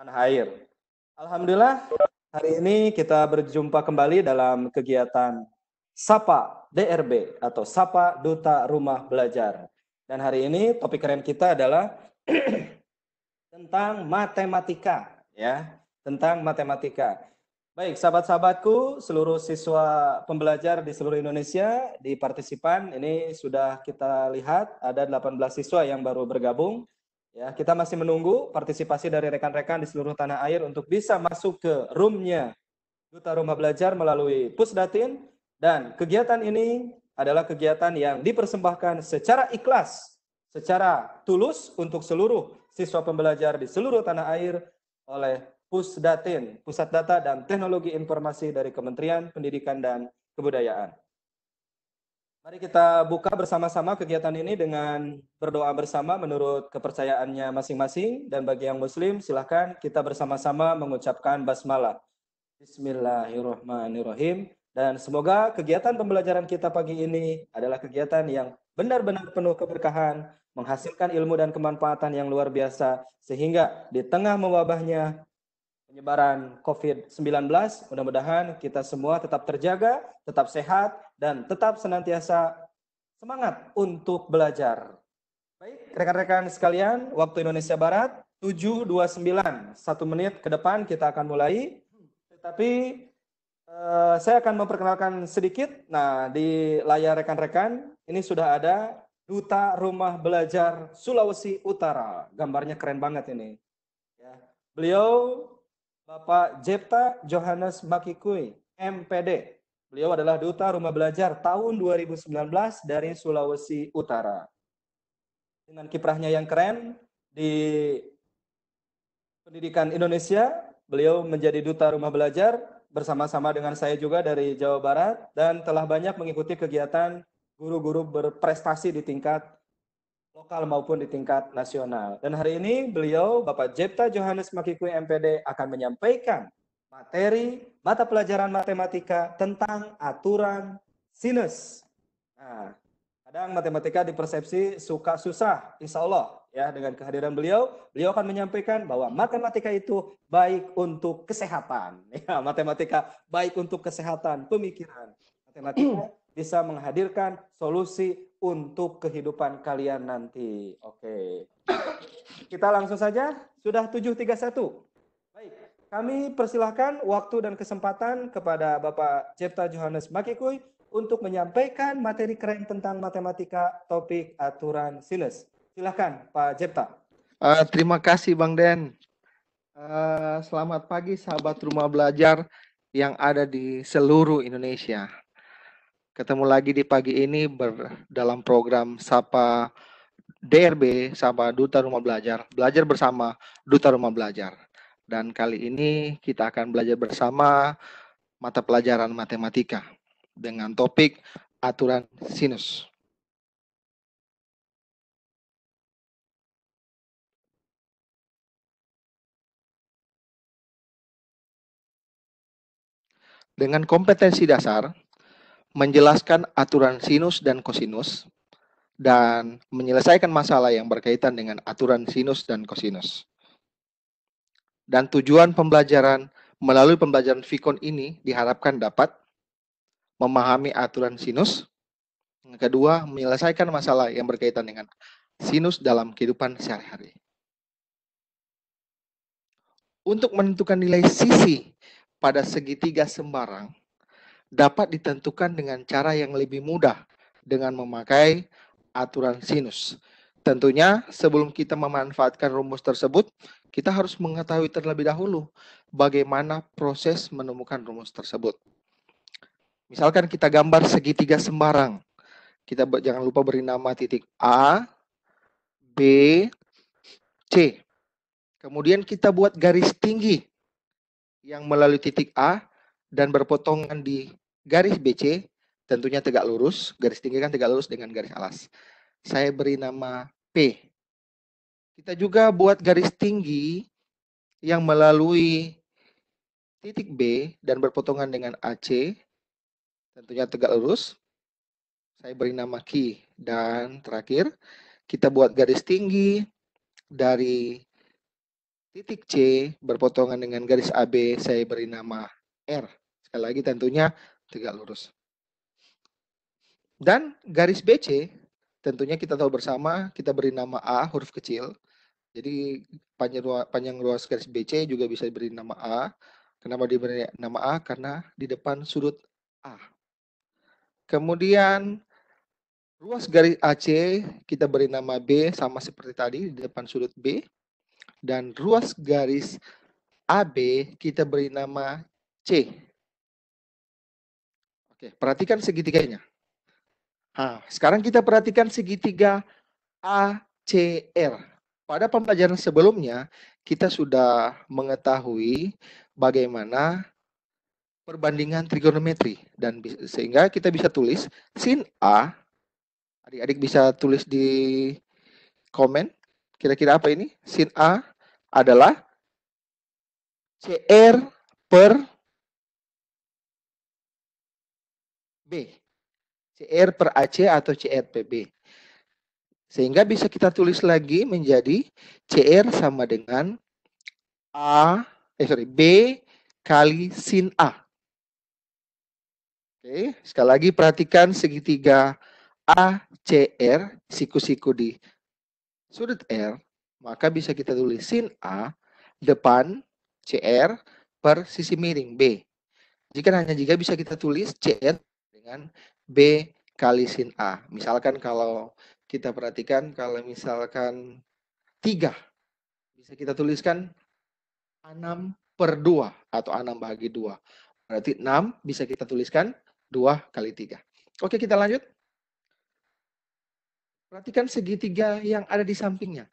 tanah air. Alhamdulillah, hari ini kita berjumpa kembali dalam kegiatan Sapa DRB atau Sapa Duta Rumah Belajar. Dan hari ini topik keren kita adalah tentang matematika ya, tentang matematika. Baik, sahabat-sahabatku, seluruh siswa pembelajar di seluruh Indonesia, di partisipan ini sudah kita lihat ada 18 siswa yang baru bergabung Ya, kita masih menunggu partisipasi dari rekan-rekan di seluruh tanah air untuk bisa masuk ke roomnya Duta Rumah Belajar melalui Pusdatin dan kegiatan ini adalah kegiatan yang dipersembahkan secara ikhlas, secara tulus untuk seluruh siswa pembelajar di seluruh tanah air oleh Pusdatin, Pusat Data dan Teknologi Informasi dari Kementerian Pendidikan dan Kebudayaan. Mari kita buka bersama-sama kegiatan ini dengan berdoa bersama menurut kepercayaannya masing-masing. Dan bagi yang muslim, silahkan kita bersama-sama mengucapkan basmalah. Bismillahirrahmanirrahim. Dan semoga kegiatan pembelajaran kita pagi ini adalah kegiatan yang benar-benar penuh keberkahan, menghasilkan ilmu dan kemanfaatan yang luar biasa, sehingga di tengah mewabahnya penyebaran COVID-19, mudah-mudahan kita semua tetap terjaga, tetap sehat, dan tetap senantiasa semangat untuk belajar. Baik, rekan-rekan sekalian, waktu Indonesia Barat 7.29, satu menit ke depan kita akan mulai. Tetapi eh, saya akan memperkenalkan sedikit. Nah, di layar rekan-rekan ini sudah ada Duta Rumah Belajar Sulawesi Utara. Gambarnya keren banget ini. Ya. Beliau Bapak Jepta Johannes Makikui, MPD. Beliau adalah Duta Rumah Belajar tahun 2019 dari Sulawesi Utara. Dengan kiprahnya yang keren di pendidikan Indonesia, beliau menjadi Duta Rumah Belajar bersama-sama dengan saya juga dari Jawa Barat dan telah banyak mengikuti kegiatan guru-guru berprestasi di tingkat lokal maupun di tingkat nasional. Dan hari ini beliau, Bapak Jepta Johannes Makikui MPD akan menyampaikan materi mata pelajaran matematika tentang aturan sinus. Nah, kadang matematika di persepsi suka susah, insya Allah ya dengan kehadiran beliau, beliau akan menyampaikan bahwa matematika itu baik untuk kesehatan. Ya, matematika baik untuk kesehatan pemikiran. Matematika bisa menghadirkan solusi untuk kehidupan kalian nanti. Oke. Okay. Kita langsung saja sudah 731. Kami persilahkan waktu dan kesempatan kepada Bapak Cipta Johannes Makikui untuk menyampaikan materi keren tentang matematika topik aturan sinus. Silahkan Pak Cipta. Uh, terima kasih Bang Den. Uh, selamat pagi sahabat rumah belajar yang ada di seluruh Indonesia. Ketemu lagi di pagi ini ber, dalam program Sapa DRB Sapa Duta Rumah Belajar, belajar bersama Duta Rumah Belajar dan kali ini kita akan belajar bersama mata pelajaran matematika dengan topik aturan sinus. Dengan kompetensi dasar, menjelaskan aturan sinus dan kosinus, dan menyelesaikan masalah yang berkaitan dengan aturan sinus dan kosinus dan tujuan pembelajaran melalui pembelajaran Vicon ini diharapkan dapat memahami aturan sinus. Yang kedua, menyelesaikan masalah yang berkaitan dengan sinus dalam kehidupan sehari-hari. Untuk menentukan nilai sisi pada segitiga sembarang dapat ditentukan dengan cara yang lebih mudah dengan memakai aturan sinus. Tentunya sebelum kita memanfaatkan rumus tersebut, kita harus mengetahui terlebih dahulu bagaimana proses menemukan rumus tersebut. Misalkan kita gambar segitiga sembarang. Kita jangan lupa beri nama titik A, B, C. Kemudian kita buat garis tinggi yang melalui titik A dan berpotongan di garis BC, tentunya tegak lurus. Garis tinggi kan tegak lurus dengan garis alas. Saya beri nama P kita juga buat garis tinggi yang melalui titik B dan berpotongan dengan AC, tentunya tegak lurus. Saya beri nama Q. Dan terakhir, kita buat garis tinggi dari titik C berpotongan dengan garis AB, saya beri nama R. Sekali lagi tentunya tegak lurus. Dan garis BC tentunya kita tahu bersama kita beri nama A huruf kecil. Jadi panjang ruas, panjang ruas garis BC juga bisa diberi nama A. Kenapa diberi nama A? Karena di depan sudut A. Kemudian ruas garis AC kita beri nama B sama seperti tadi di depan sudut B. Dan ruas garis AB kita beri nama C. Oke, perhatikan segitiganya. Nah, sekarang kita perhatikan segitiga ACR. Pada pembelajaran sebelumnya, kita sudah mengetahui bagaimana perbandingan trigonometri dan sehingga kita bisa tulis sin A. Adik-adik bisa tulis di komen kira-kira apa ini? Sin A adalah CR per B. CR per AC atau CRPB. Sehingga bisa kita tulis lagi menjadi CR sama dengan A, eh sorry, B kali sin A. Oke, sekali lagi perhatikan segitiga ACR, siku-siku di sudut R, maka bisa kita tulis sin A depan CR per sisi miring B. Jika hanya jika bisa kita tulis CR dengan B kali sin A. Misalkan kalau kita perhatikan, kalau misalkan 3, bisa kita tuliskan 6 per 2 atau 6 bagi 2. Berarti 6 bisa kita tuliskan 2 kali 3. Oke, kita lanjut. Perhatikan segitiga yang ada di sampingnya.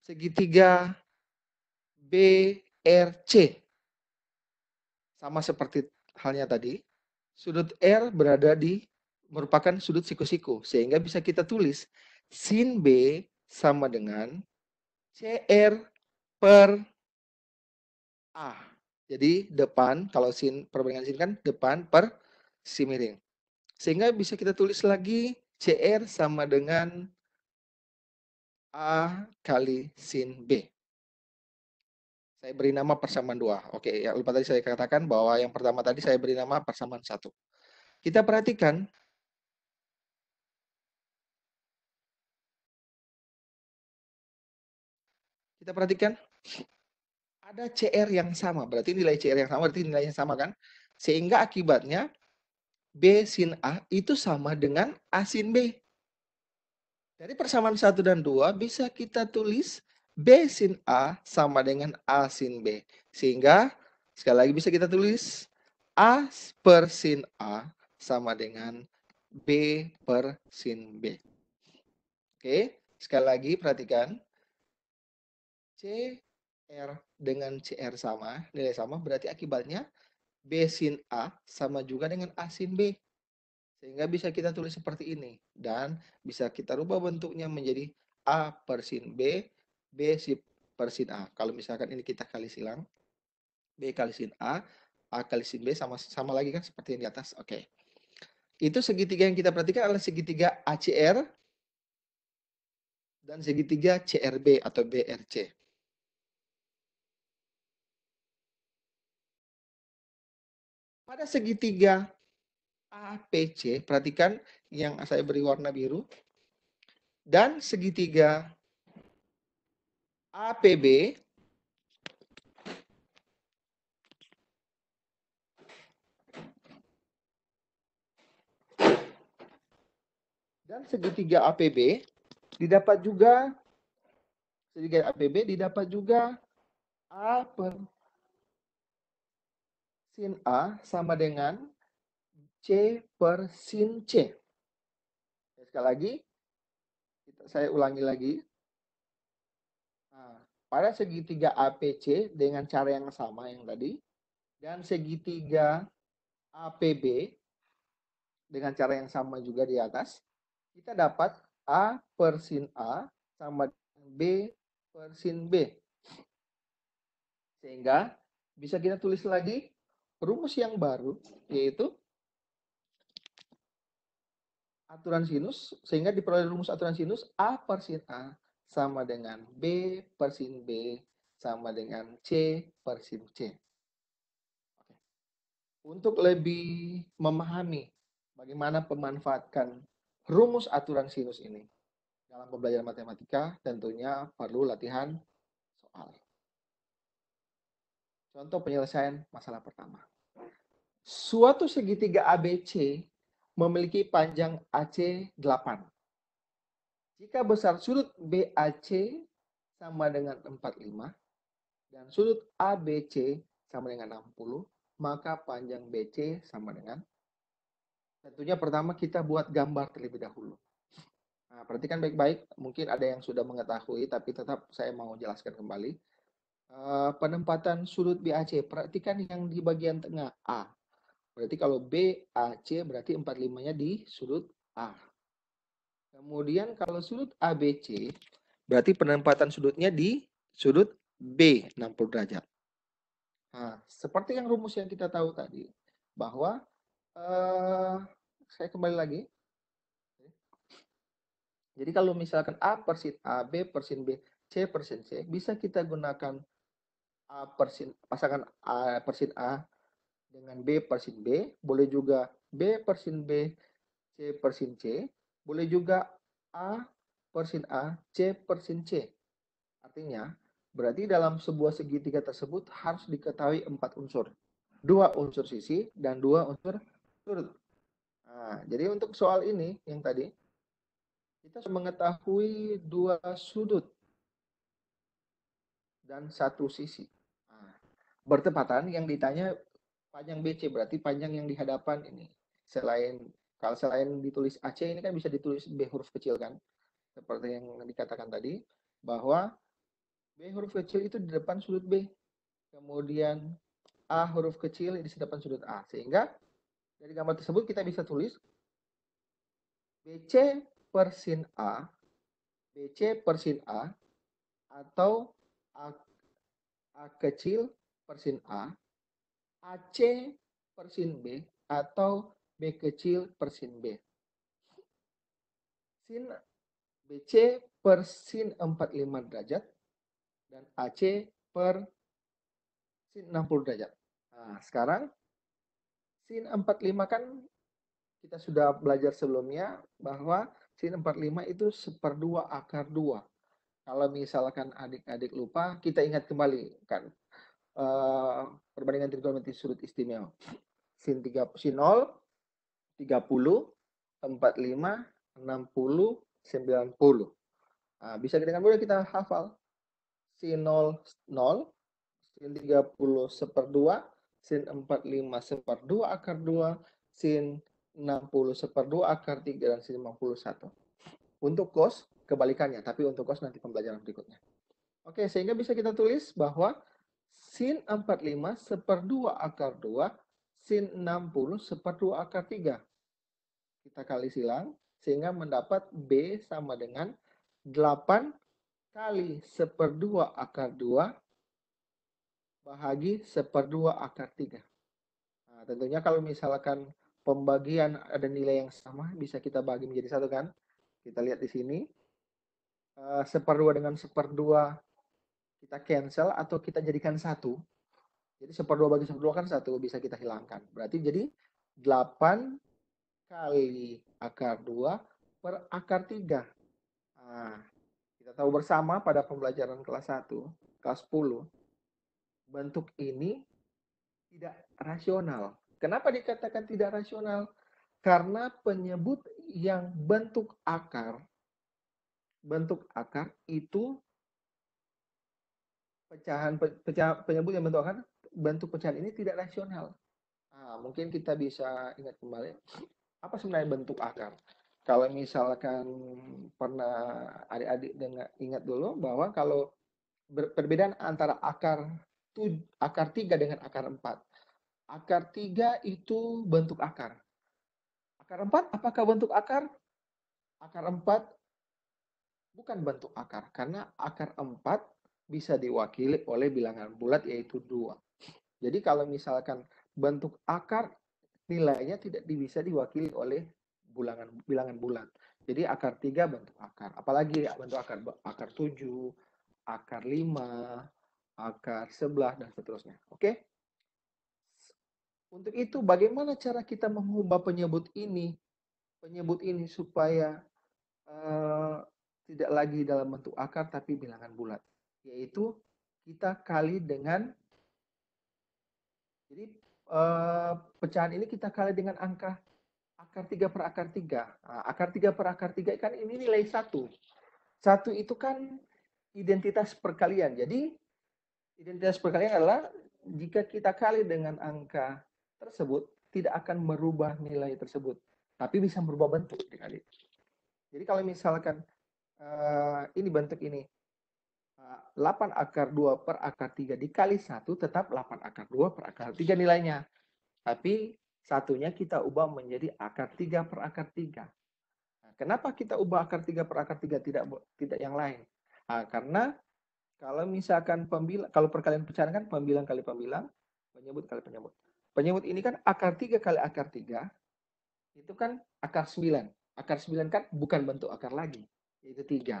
Segitiga BRC. Sama seperti halnya tadi. Sudut R berada di merupakan sudut siku-siku sehingga bisa kita tulis sin B sama dengan CR per A. Jadi depan kalau sin perbandingan sin kan depan per si miring. Sehingga bisa kita tulis lagi CR sama dengan A kali sin B saya beri nama persamaan dua. Oke, ya lupa tadi saya katakan bahwa yang pertama tadi saya beri nama persamaan satu. Kita perhatikan Kita perhatikan ada CR yang sama, berarti nilai CR yang sama, berarti nilainya sama kan? Sehingga akibatnya B sin A itu sama dengan A sin B. Dari persamaan satu dan dua bisa kita tulis B sin A sama dengan A sin B. Sehingga sekali lagi bisa kita tulis A per sin A sama dengan B per sin B. Oke, sekali lagi perhatikan. C, R dengan CR sama, nilai sama, berarti akibatnya B sin A sama juga dengan A sin B. Sehingga bisa kita tulis seperti ini. Dan bisa kita rubah bentuknya menjadi A per sin B B per sin A. Kalau misalkan ini kita kali silang, B kali sin A, A kali sin B sama sama lagi kan seperti yang di atas. Oke. Okay. Itu segitiga yang kita perhatikan adalah segitiga ACR dan segitiga CRB atau BRC. Pada segitiga APC, perhatikan yang saya beri warna biru, dan segitiga APB dan segitiga APB didapat juga segitiga APB didapat juga A per sin A sama dengan C per sin C. Sekali lagi, saya ulangi lagi pada segitiga APC dengan cara yang sama yang tadi dan segitiga APB dengan cara yang sama juga di atas kita dapat A per sin A sama B per sin B sehingga bisa kita tulis lagi rumus yang baru yaitu aturan sinus sehingga diperoleh rumus aturan sinus A per sin A sama dengan B per B sama dengan C per C. Untuk lebih memahami bagaimana pemanfaatkan rumus aturan sinus ini dalam pembelajaran matematika tentunya perlu latihan soal. Contoh penyelesaian masalah pertama. Suatu segitiga ABC memiliki panjang AC 8 jika besar sudut BAC sama dengan 45 dan sudut ABC sama dengan 60, maka panjang BC sama dengan tentunya pertama kita buat gambar terlebih dahulu. Nah, perhatikan baik-baik, mungkin ada yang sudah mengetahui tapi tetap saya mau jelaskan kembali. Eh, penempatan sudut BAC, perhatikan yang di bagian tengah A. Berarti kalau BAC berarti 45-nya di sudut A. Kemudian kalau sudut ABC, berarti penempatan sudutnya di sudut B 60 derajat. Nah, seperti yang rumus yang kita tahu tadi, bahwa eh, saya kembali lagi. Jadi kalau misalkan A persen A, B persen B, C persen C, bisa kita gunakan A persen, pasangan A persen A dengan B persen B, boleh juga B persen B, C persen C, boleh juga A persen A, C persen C. Artinya, berarti dalam sebuah segitiga tersebut harus diketahui empat unsur. Dua unsur sisi dan dua unsur sudut. Nah, jadi untuk soal ini yang tadi, kita mengetahui dua sudut dan satu sisi. Nah, bertepatan yang ditanya panjang BC berarti panjang yang dihadapan ini. Selain kalau selain ditulis AC ini kan bisa ditulis B huruf kecil kan? Seperti yang dikatakan tadi bahwa B huruf kecil itu di depan sudut B. Kemudian A huruf kecil di depan sudut A. Sehingga dari gambar tersebut kita bisa tulis BC per sin A, BC per sin A, atau A, A kecil per sin A, AC per B, atau B kecil per sin B. Sin BC per sin 45 derajat dan AC per sin 60 derajat. Nah, sekarang sin 45 kan kita sudah belajar sebelumnya bahwa sin 45 itu 2 akar 2. Kalau misalkan adik-adik lupa, kita ingat kembali kan uh, perbandingan trigonometri sudut istimewa. Sin 3 sin 0 30, 45, 60, 90. Nah, bisa kita boleh kita hafal. Sin 0, 0. Sin 30 2. Sin 45 2, akar 2. Sin 60 2, akar 3 dan sin 51. Untuk kos kebalikannya, tapi untuk kos nanti pembelajaran berikutnya. Oke, sehingga bisa kita tulis bahwa sin 45 2, akar 2, sin 60 2, akar 3 kita kali silang sehingga mendapat B sama dengan 8 kali seperdua akar 2 bahagi seperdua akar 3. Nah, tentunya kalau misalkan pembagian ada nilai yang sama, bisa kita bagi menjadi satu kan? Kita lihat di sini. Uh, seperdua dengan seperdua kita cancel atau kita jadikan satu. Jadi seperdua bagi seperdua kan satu bisa kita hilangkan. Berarti jadi 8 kali akar 2 per akar 3. Nah, kita tahu bersama pada pembelajaran kelas 1, kelas 10, bentuk ini tidak rasional. Kenapa dikatakan tidak rasional? Karena penyebut yang bentuk akar, bentuk akar itu pecahan pecah, penyebut yang bentuk akar, bentuk pecahan ini tidak rasional. Nah, mungkin kita bisa ingat kembali apa sebenarnya bentuk akar? Kalau misalkan pernah adik-adik ingat dulu bahwa kalau perbedaan antara akar tu, akar tiga dengan akar empat, akar tiga itu bentuk akar. Akar empat apakah bentuk akar? Akar empat bukan bentuk akar karena akar empat bisa diwakili oleh bilangan bulat yaitu dua. Jadi kalau misalkan bentuk akar nilainya tidak bisa diwakili oleh bulangan bilangan bulat. Jadi akar tiga bentuk akar, apalagi ya, bentuk akar akar tujuh, akar lima, akar sebelah dan seterusnya. Oke? Okay? Untuk itu bagaimana cara kita mengubah penyebut ini, penyebut ini supaya uh, tidak lagi dalam bentuk akar tapi bilangan bulat, yaitu kita kali dengan jadi Eh, pecahan ini kita kali dengan angka akar 3 per akar 3. Nah, akar 3 per akar 3 kan ini nilai 1. 1 itu kan identitas perkalian. Jadi identitas perkalian adalah jika kita kali dengan angka tersebut tidak akan merubah nilai tersebut, tapi bisa merubah bentuk dikali. Jadi kalau misalkan eh, ini bentuk ini 8 eh, akar 2 per akar 3 dikali 1 tetap 8 akar 2 per akar 3 nilainya. Tapi satunya kita ubah menjadi akar 3 per akar 3. Nah, kenapa kita ubah akar 3 per akar 3 tidak tidak yang lain? Nah, karena kalau misalkan pembilang, kalau perkalian pecahan kan pembilang kali pembilang, penyebut kali penyebut. Penyebut ini kan akar 3 kali akar 3, itu kan akar 9. Akar 9 kan bukan bentuk akar lagi, itu 3.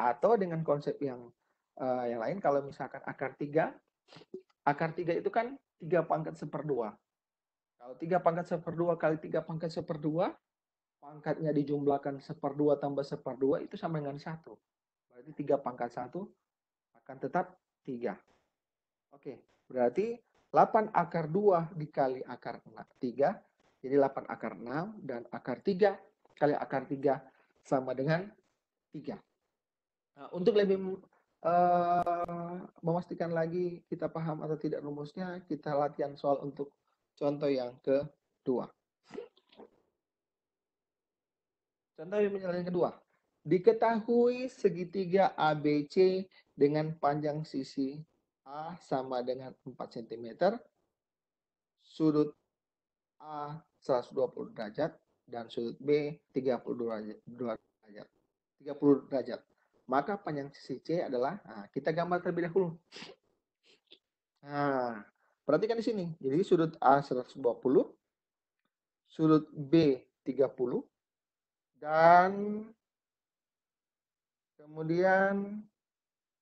Atau dengan konsep yang uh, yang lain kalau misalkan akar 3 akar 3 itu kan 3 pangkat 1 per 2 kalau 3 pangkat 1 per 2 kali 3 pangkat 1 per 2 pangkatnya dijumlahkan 1 per 2 tambah 1 per 2 itu sama dengan 1 berarti 3 pangkat 1 akan tetap 3 oke berarti 8 akar 2 dikali akar 3 jadi 8 akar 6 dan akar 3 kali akar 3 sama dengan 3 Nah, untuk lebih Eh, memastikan lagi kita paham atau tidak rumusnya, kita latihan soal untuk contoh yang kedua. Contoh yang kedua. Diketahui segitiga ABC dengan panjang sisi A sama dengan 4 cm, sudut A 120 derajat, dan sudut B 32 derajat. 30 derajat maka panjang sisi C adalah nah, kita gambar terlebih dahulu. Nah, perhatikan di sini. Jadi sudut A 120, sudut B 30 dan kemudian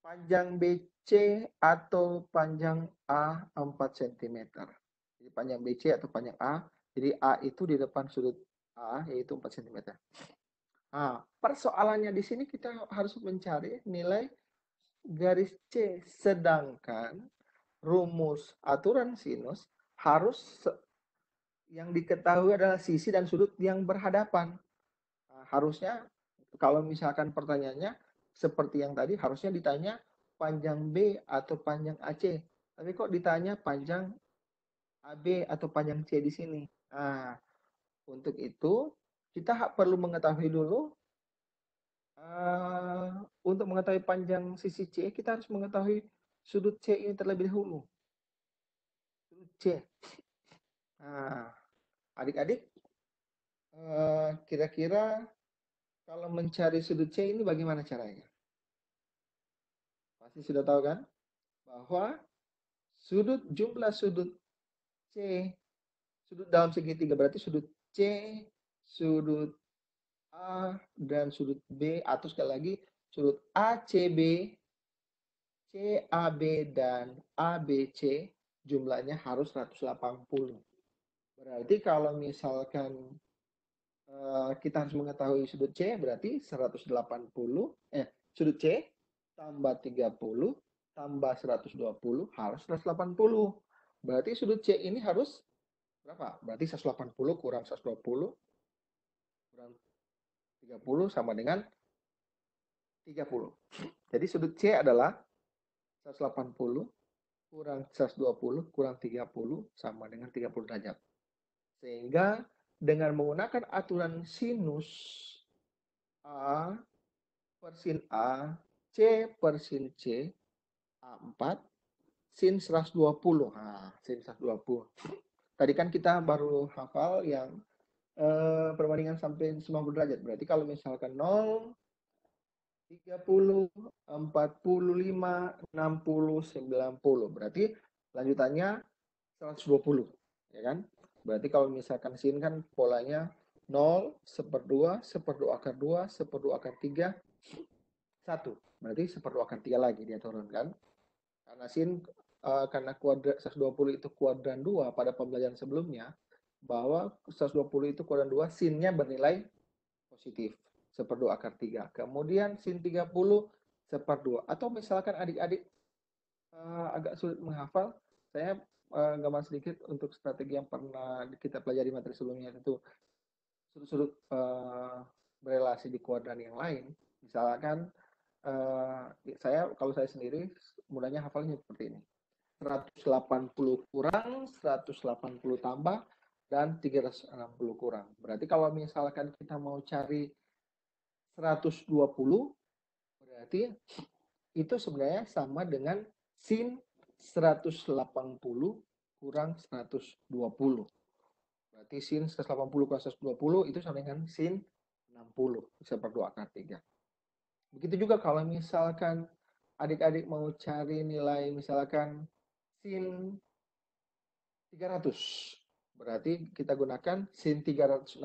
panjang BC atau panjang A 4 cm. Jadi panjang BC atau panjang A. Jadi A itu di depan sudut A yaitu 4 cm. Nah, persoalannya di sini kita harus mencari nilai garis C. Sedangkan rumus aturan sinus harus yang diketahui adalah sisi dan sudut yang berhadapan. Nah, harusnya kalau misalkan pertanyaannya seperti yang tadi harusnya ditanya panjang B atau panjang AC. Tapi kok ditanya panjang AB atau panjang C di sini? Nah, untuk itu kita perlu mengetahui dulu uh, untuk mengetahui panjang sisi C kita harus mengetahui sudut C ini terlebih dahulu. Sudut C. Nah, adik-adik eh, kira-kira kalau mencari sudut C ini bagaimana caranya? Pasti sudah tahu kan? Bahwa sudut jumlah sudut C sudut dalam segitiga berarti sudut C sudut A dan sudut B atau sekali lagi sudut ACB, CAB dan ABC jumlahnya harus 180. Berarti kalau misalkan eh, kita harus mengetahui sudut C berarti 180 eh sudut C tambah 30 tambah 120 harus 180. Berarti sudut C ini harus berapa? Berarti 180 kurang 120 30 sama dengan 30. Jadi sudut C adalah 180 kurang 120 kurang 30 sama dengan 30 derajat. Sehingga dengan menggunakan aturan sinus A per sin A, C per sin C, A4, sin 120. Nah, sin 120. Tadi kan kita baru hafal yang eh, perbandingan sampai 90 derajat. Berarti kalau misalkan 0, 30, 45, 60, 90. Berarti lanjutannya 120, ya kan? Berarti kalau misalkan sin kan polanya 0, 1 1 per 2, per 2 akar 2, 1 per 2 akar 3, 1. Berarti 1 per 2 akar 3 lagi dia turunkan. Karena sin, uh, karena kuadrat 120 itu kuadran 2 pada pembelajaran sebelumnya, bahwa 120 itu kuadran 2 sinnya bernilai positif seperdua akar 3. Kemudian sin 30 seperdua atau misalkan adik-adik uh, agak sulit menghafal, saya uh, gambar sedikit untuk strategi yang pernah kita pelajari materi sebelumnya itu sudut-sudut uh, berelasi di kuadran yang lain. Misalkan uh, saya kalau saya sendiri mudahnya hafalnya seperti ini. 180 kurang, 180 tambah, dan 360 kurang. Berarti kalau misalkan kita mau cari 120 berarti itu sebenarnya sama dengan sin 180 kurang 120. Berarti sin 180 kurang 120 itu sama dengan sin 60. Bisa per 2 akar 3. Begitu juga kalau misalkan adik-adik mau cari nilai misalkan sin 300. Berarti kita gunakan sin 360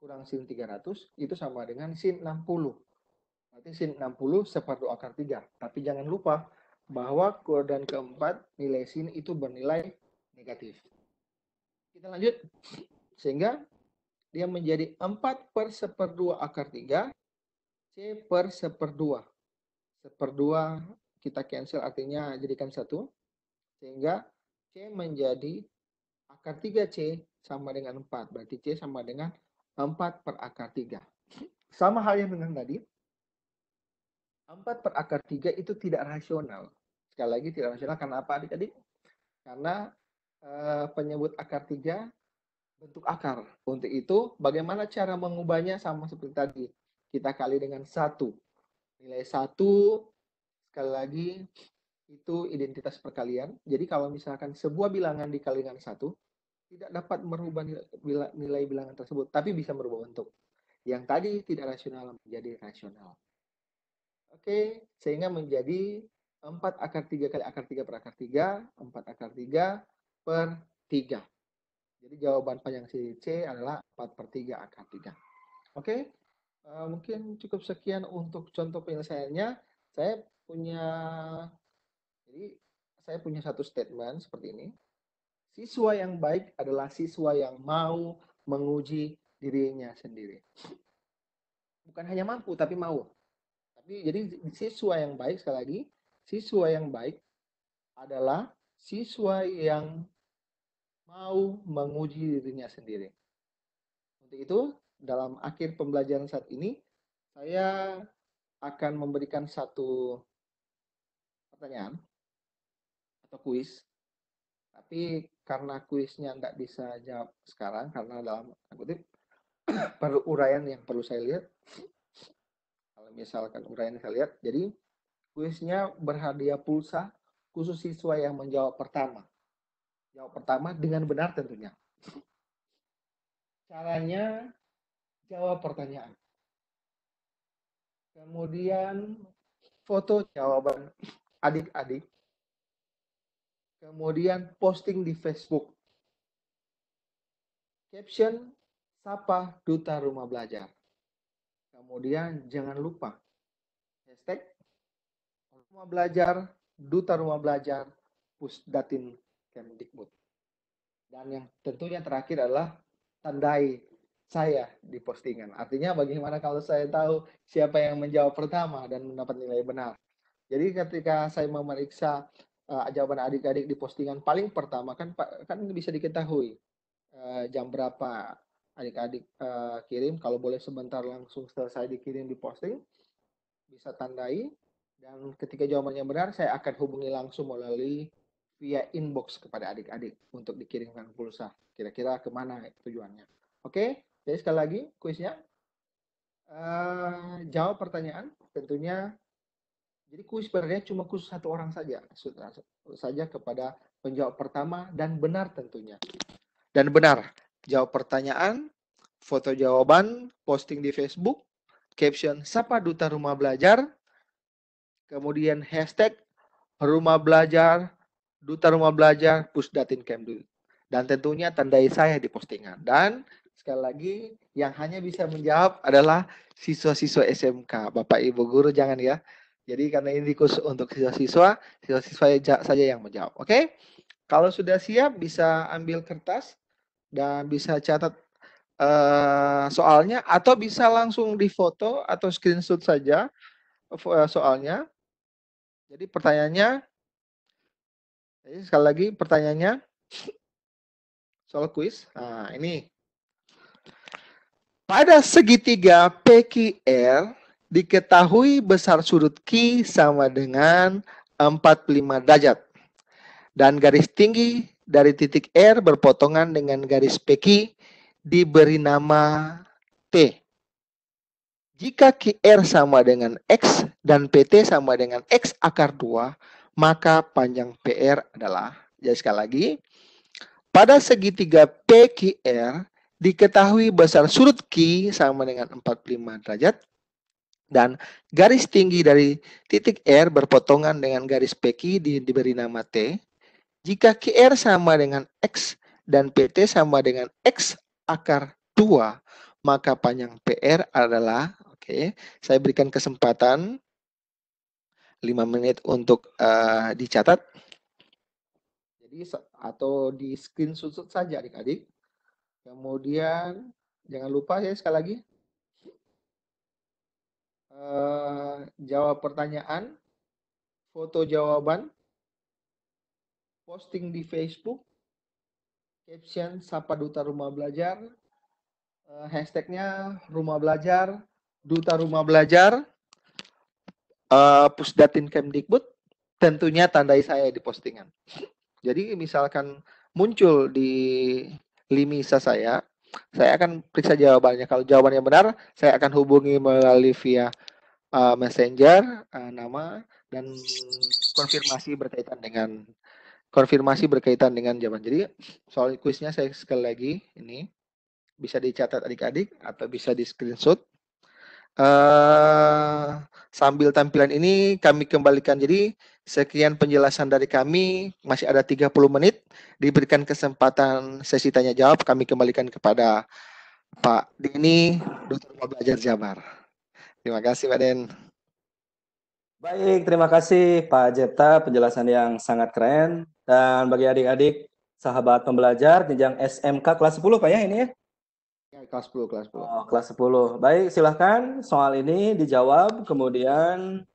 kurang sin 300 itu sama dengan sin 60. Berarti sin 60 separuh akar 3. Tapi jangan lupa bahwa koordinat keempat nilai sin itu bernilai negatif. Kita lanjut. Sehingga dia menjadi 4 per seperdua akar 3 C per seperdua. Seperdua kita cancel artinya jadikan satu. Sehingga C menjadi akar 3C sama dengan 4. Berarti C sama dengan 4 per akar 3. Sama halnya dengan tadi. 4 per akar 3 itu tidak rasional. Sekali lagi tidak rasional karena apa adik-adik? Karena e, penyebut akar 3 bentuk akar. Untuk itu bagaimana cara mengubahnya sama seperti tadi. Kita kali dengan 1. Nilai 1 sekali lagi itu identitas perkalian. Jadi kalau misalkan sebuah bilangan dikali dengan 1, tidak dapat merubah nilai, nilai bilangan tersebut, tapi bisa merubah bentuk. Yang tadi tidak rasional menjadi rasional. Oke, okay, sehingga menjadi 4 akar 3 kali akar 3 per akar 3, 4 akar 3 per 3. Jadi jawaban panjang si C adalah 4 per 3 akar 3. Oke, okay? uh, eh, mungkin cukup sekian untuk contoh penyelesaiannya. Saya punya, jadi saya punya satu statement seperti ini. Siswa yang baik adalah siswa yang mau menguji dirinya sendiri. Bukan hanya mampu, tapi mau. Tapi jadi siswa yang baik sekali lagi, siswa yang baik adalah siswa yang mau menguji dirinya sendiri. Untuk itu, dalam akhir pembelajaran saat ini, saya akan memberikan satu pertanyaan atau kuis. Tapi karena kuisnya nggak bisa jawab sekarang karena dalam kutip perlu uraian yang perlu saya lihat kalau misalkan uraian saya lihat jadi kuisnya berhadiah pulsa khusus siswa yang menjawab pertama jawab pertama dengan benar tentunya caranya jawab pertanyaan kemudian foto jawaban adik-adik kemudian posting di Facebook. Caption, Sapa Duta Rumah Belajar. Kemudian jangan lupa, hashtag Rumah Belajar, Duta Rumah Belajar, Pusdatin Kemdikbud. Dan yang tentunya terakhir adalah tandai saya di postingan. Artinya bagaimana kalau saya tahu siapa yang menjawab pertama dan mendapat nilai benar. Jadi ketika saya memeriksa uh, jawaban adik-adik di postingan paling pertama kan kan bisa diketahui uh, jam berapa adik-adik uh, kirim kalau boleh sebentar langsung selesai dikirim di posting bisa tandai dan ketika jawabannya benar saya akan hubungi langsung melalui via inbox kepada adik-adik untuk dikirimkan pulsa kira-kira kemana tujuannya oke okay? jadi sekali lagi kuisnya uh, jawab pertanyaan tentunya jadi kuis sebenarnya cuma khusus satu orang saja, saja kepada penjawab pertama dan benar tentunya. Dan benar, jawab pertanyaan, foto jawaban, posting di Facebook, caption Sapa Duta Rumah Belajar, kemudian hashtag Rumah Belajar, Duta Rumah Belajar, Pusdatin Kemdu. Dan tentunya tandai saya di postingan. Dan sekali lagi yang hanya bisa menjawab adalah siswa-siswa SMK. Bapak Ibu guru jangan ya. Jadi karena ini khusus untuk siswa-siswa, siswa-siswa saja yang menjawab. Oke? Okay? Kalau sudah siap bisa ambil kertas dan bisa catat eh, soalnya atau bisa langsung difoto atau screenshot saja eh, soalnya. Jadi pertanyaannya jadi sekali lagi pertanyaannya soal kuis. Nah, ini pada segitiga PQR diketahui besar sudut Q sama dengan 45 derajat. Dan garis tinggi dari titik R berpotongan dengan garis PQ diberi nama T. Jika QR sama dengan X dan PT sama dengan X akar 2, maka panjang PR adalah, jadi sekali lagi, pada segitiga PQR diketahui besar sudut Q sama dengan 45 derajat dan garis tinggi dari titik R berpotongan dengan garis PQ di, diberi nama T. Jika QR sama dengan X dan PT sama dengan X akar 2, maka panjang PR adalah, oke, okay, saya berikan kesempatan 5 menit untuk uh, dicatat. Jadi atau di susut saja adik-adik. Kemudian jangan lupa ya sekali lagi Eh, jawab pertanyaan, foto jawaban, posting di Facebook, caption Sapa Duta Rumah Belajar, uh, hashtagnya Rumah Belajar, Duta Rumah Belajar, uh, Pusdatin Kemdikbud, tentunya tandai saya di postingan. Jadi misalkan muncul di Limisa saya saya akan periksa jawabannya. Kalau jawabannya benar, saya akan hubungi melalui via uh, messenger, uh, nama, dan konfirmasi berkaitan dengan konfirmasi berkaitan dengan jawaban. Jadi soal kuisnya saya sekali lagi ini bisa dicatat adik-adik atau bisa di screenshot. Uh, eh, sambil tampilan ini kami kembalikan. Jadi Sekian penjelasan dari kami. Masih ada 30 menit. Diberikan kesempatan sesi tanya jawab. Kami kembalikan kepada Pak Dini, Duta Belajar Jabar. Terima kasih Pak Den. Baik, terima kasih Pak Jepta penjelasan yang sangat keren. Dan bagi adik-adik sahabat pembelajar jenjang SMK kelas 10 Pak ya ini ya? ya kelas 10, kelas 10. Oh, kelas 10. Baik, silahkan soal ini dijawab kemudian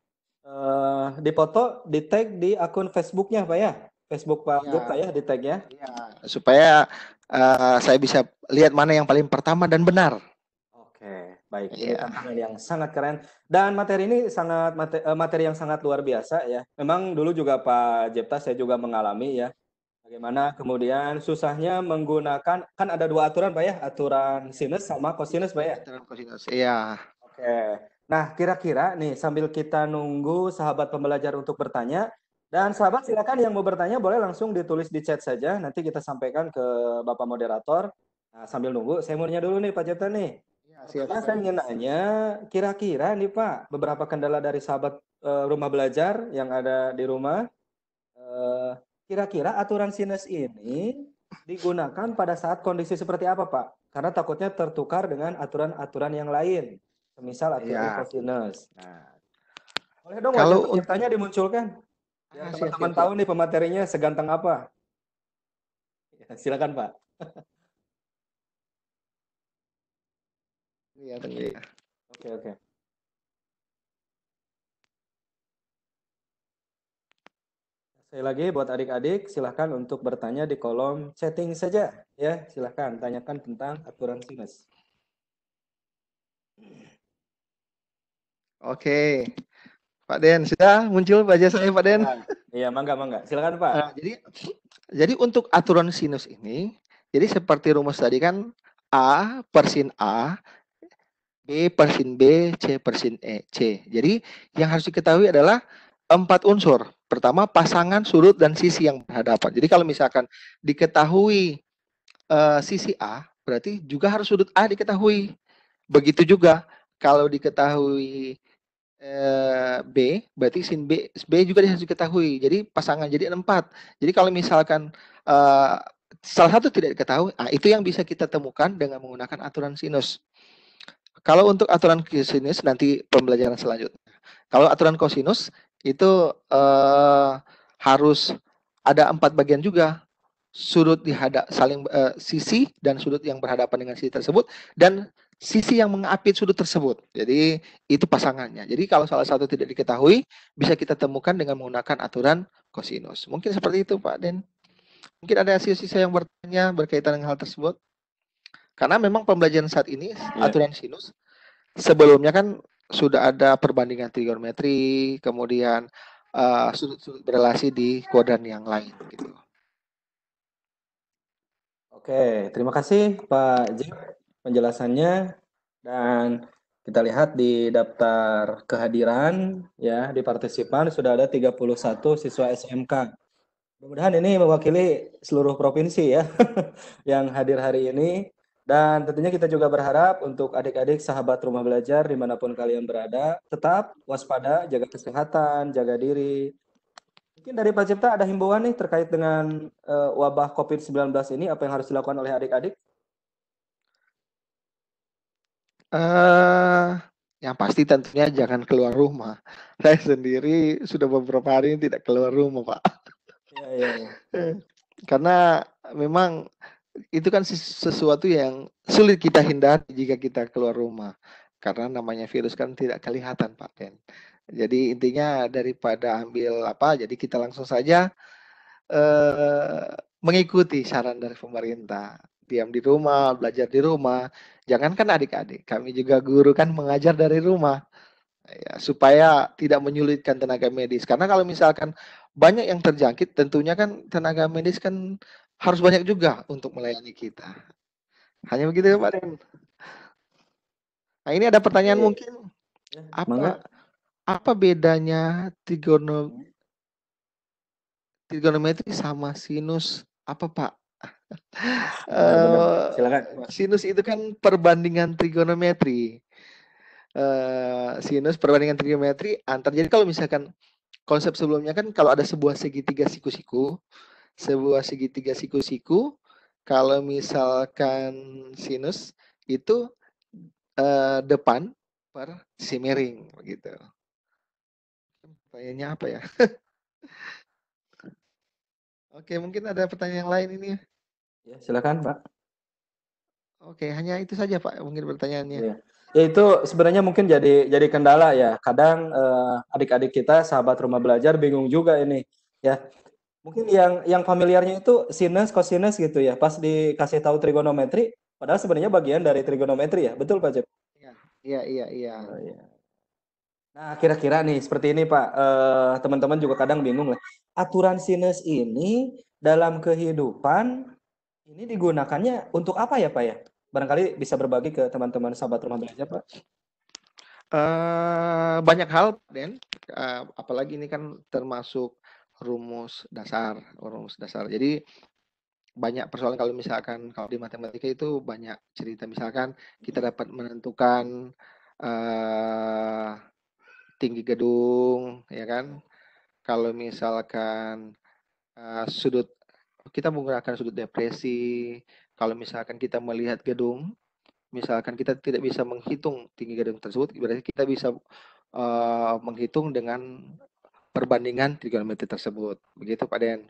uh, eh, dipoto di tag di akun Facebooknya Pak ya Facebook Pak ya. Gupta ya di tag ya. Iya. supaya uh, saya bisa lihat mana yang paling pertama dan benar oke baik ya. ini yang sangat keren dan materi ini sangat materi, eh, materi yang sangat luar biasa ya memang dulu juga Pak Jepta saya juga mengalami ya Bagaimana kemudian susahnya menggunakan kan ada dua aturan Pak ya, aturan sinus sama kosinus Pak ya? Aturan kosinus. Iya. Oke. Nah, kira-kira nih sambil kita nunggu sahabat pembelajar untuk bertanya dan sahabat silakan yang mau bertanya boleh langsung ditulis di chat saja nanti kita sampaikan ke Bapak moderator. Nah, sambil nunggu saya murnya dulu nih Pak Jota nih. Ya, silakan. saya ingin nanya kira-kira nih Pak beberapa kendala dari sahabat uh, rumah belajar yang ada di rumah kira eh, kira-kira aturan sines ini digunakan pada saat kondisi seperti apa Pak? Karena takutnya tertukar dengan aturan-aturan yang lain. Semisal atau ya. cosinus. Nah. Boleh dong kalau ceritanya dimunculkan. Ah, teman-teman tahu nih pematerinya seganteng apa. Ya, silakan, Pak. Iya, iya. Oke, oke. Saya lagi buat adik-adik silahkan untuk bertanya di kolom chatting saja ya silahkan tanyakan tentang aturan sinus. Oke. Pak Den, sudah muncul wajah saya Pak Den? Iya, iya, mangga mangga. Silakan Pak. Nah, jadi jadi untuk aturan sinus ini, jadi seperti rumus tadi kan A persin A, B persin B, C persin E, C. Jadi yang harus diketahui adalah empat unsur. Pertama pasangan sudut dan sisi yang berhadapan. Jadi kalau misalkan diketahui uh, sisi A, berarti juga harus sudut A diketahui. Begitu juga kalau diketahui Eh, B, berarti sin B, B juga harus diketahui. Jadi pasangan jadi empat. Jadi kalau misalkan uh, salah satu tidak diketahui, nah, itu yang bisa kita temukan dengan menggunakan aturan sinus. Kalau untuk aturan sinus nanti pembelajaran selanjutnya. Kalau aturan kosinus itu uh, harus ada empat bagian juga sudut dihadap saling uh, sisi dan sudut yang berhadapan dengan sisi tersebut dan sisi yang mengapit sudut tersebut. Jadi itu pasangannya. Jadi kalau salah satu tidak diketahui, bisa kita temukan dengan menggunakan aturan kosinus. Mungkin seperti itu Pak Den. Mungkin ada sisi-sisi yang bertanya berkaitan dengan hal tersebut. Karena memang pembelajaran saat ini yeah. aturan sinus sebelumnya kan sudah ada perbandingan trigonometri, kemudian eh, sudut-sudut uh, di kuadran yang lain gitu. Oke, terima kasih Pak Jim penjelasannya dan kita lihat di daftar kehadiran ya di partisipan sudah ada 31 siswa SMK. Mudah-mudahan ini mewakili seluruh provinsi ya yang hadir hari ini dan tentunya kita juga berharap untuk adik-adik sahabat rumah belajar dimanapun kalian berada tetap waspada, jaga kesehatan, jaga diri. Mungkin dari Pak Cipta ada himbauan nih terkait dengan uh, wabah COVID-19 ini apa yang harus dilakukan oleh adik-adik? Uh, yang pasti tentunya jangan keluar rumah. Saya sendiri sudah beberapa hari ini tidak keluar rumah, Pak. Ya, ya, ya. karena memang itu kan sesuatu yang sulit kita hindari jika kita keluar rumah. Karena namanya virus kan tidak kelihatan, Pak Ken Jadi intinya daripada ambil apa, jadi kita langsung saja eh, mengikuti saran dari pemerintah. Diam di rumah, belajar di rumah, Jangankan adik-adik, kami juga guru kan mengajar dari rumah. Ya, supaya tidak menyulitkan tenaga medis. Karena kalau misalkan banyak yang terjangkit, tentunya kan tenaga medis kan harus banyak juga untuk melayani kita. Hanya begitu ya Pak Den. Nah ini ada pertanyaan mungkin. Apa, apa bedanya trigonometri sama sinus? Apa Pak? Eh, Silakan. Sinus itu kan perbandingan trigonometri. Uh, sinus perbandingan trigonometri antar. Jadi kalau misalkan konsep sebelumnya kan kalau ada sebuah segitiga siku-siku, sebuah segitiga siku-siku, kalau misalkan sinus itu uh, depan per si miring begitu. Pertanyaannya apa ya? Oke, mungkin ada pertanyaan lain ini. Ya? Ya, silakan Pak. Oke, hanya itu saja Pak mungkin pertanyaannya. Ya. ya itu sebenarnya mungkin jadi jadi kendala ya. Kadang eh, adik-adik eh, kita sahabat rumah belajar bingung juga ini ya. Mungkin yang yang familiarnya itu sinus kosinus gitu ya. Pas dikasih tahu trigonometri, padahal sebenarnya bagian dari trigonometri ya. Betul Pak Jep? Iya, iya, iya. iya. Oh, ya. Nah, kira-kira nih seperti ini Pak, eh, teman-teman juga kadang bingung lah. Aturan sinus ini dalam kehidupan ini digunakannya untuk apa ya Pak ya? Barangkali bisa berbagi ke teman-teman sahabat rumah belajar Pak. Uh, banyak hal, Den. Uh, apalagi ini kan termasuk rumus dasar, rumus dasar. Jadi banyak persoalan kalau misalkan kalau di matematika itu banyak cerita misalkan kita hmm. dapat menentukan uh, tinggi gedung ya kan kalau misalkan uh, sudut kita menggunakan sudut depresi. Kalau misalkan kita melihat gedung, misalkan kita tidak bisa menghitung tinggi gedung tersebut, berarti kita bisa uh, menghitung dengan perbandingan trigonometri tersebut. Begitu Pak Den.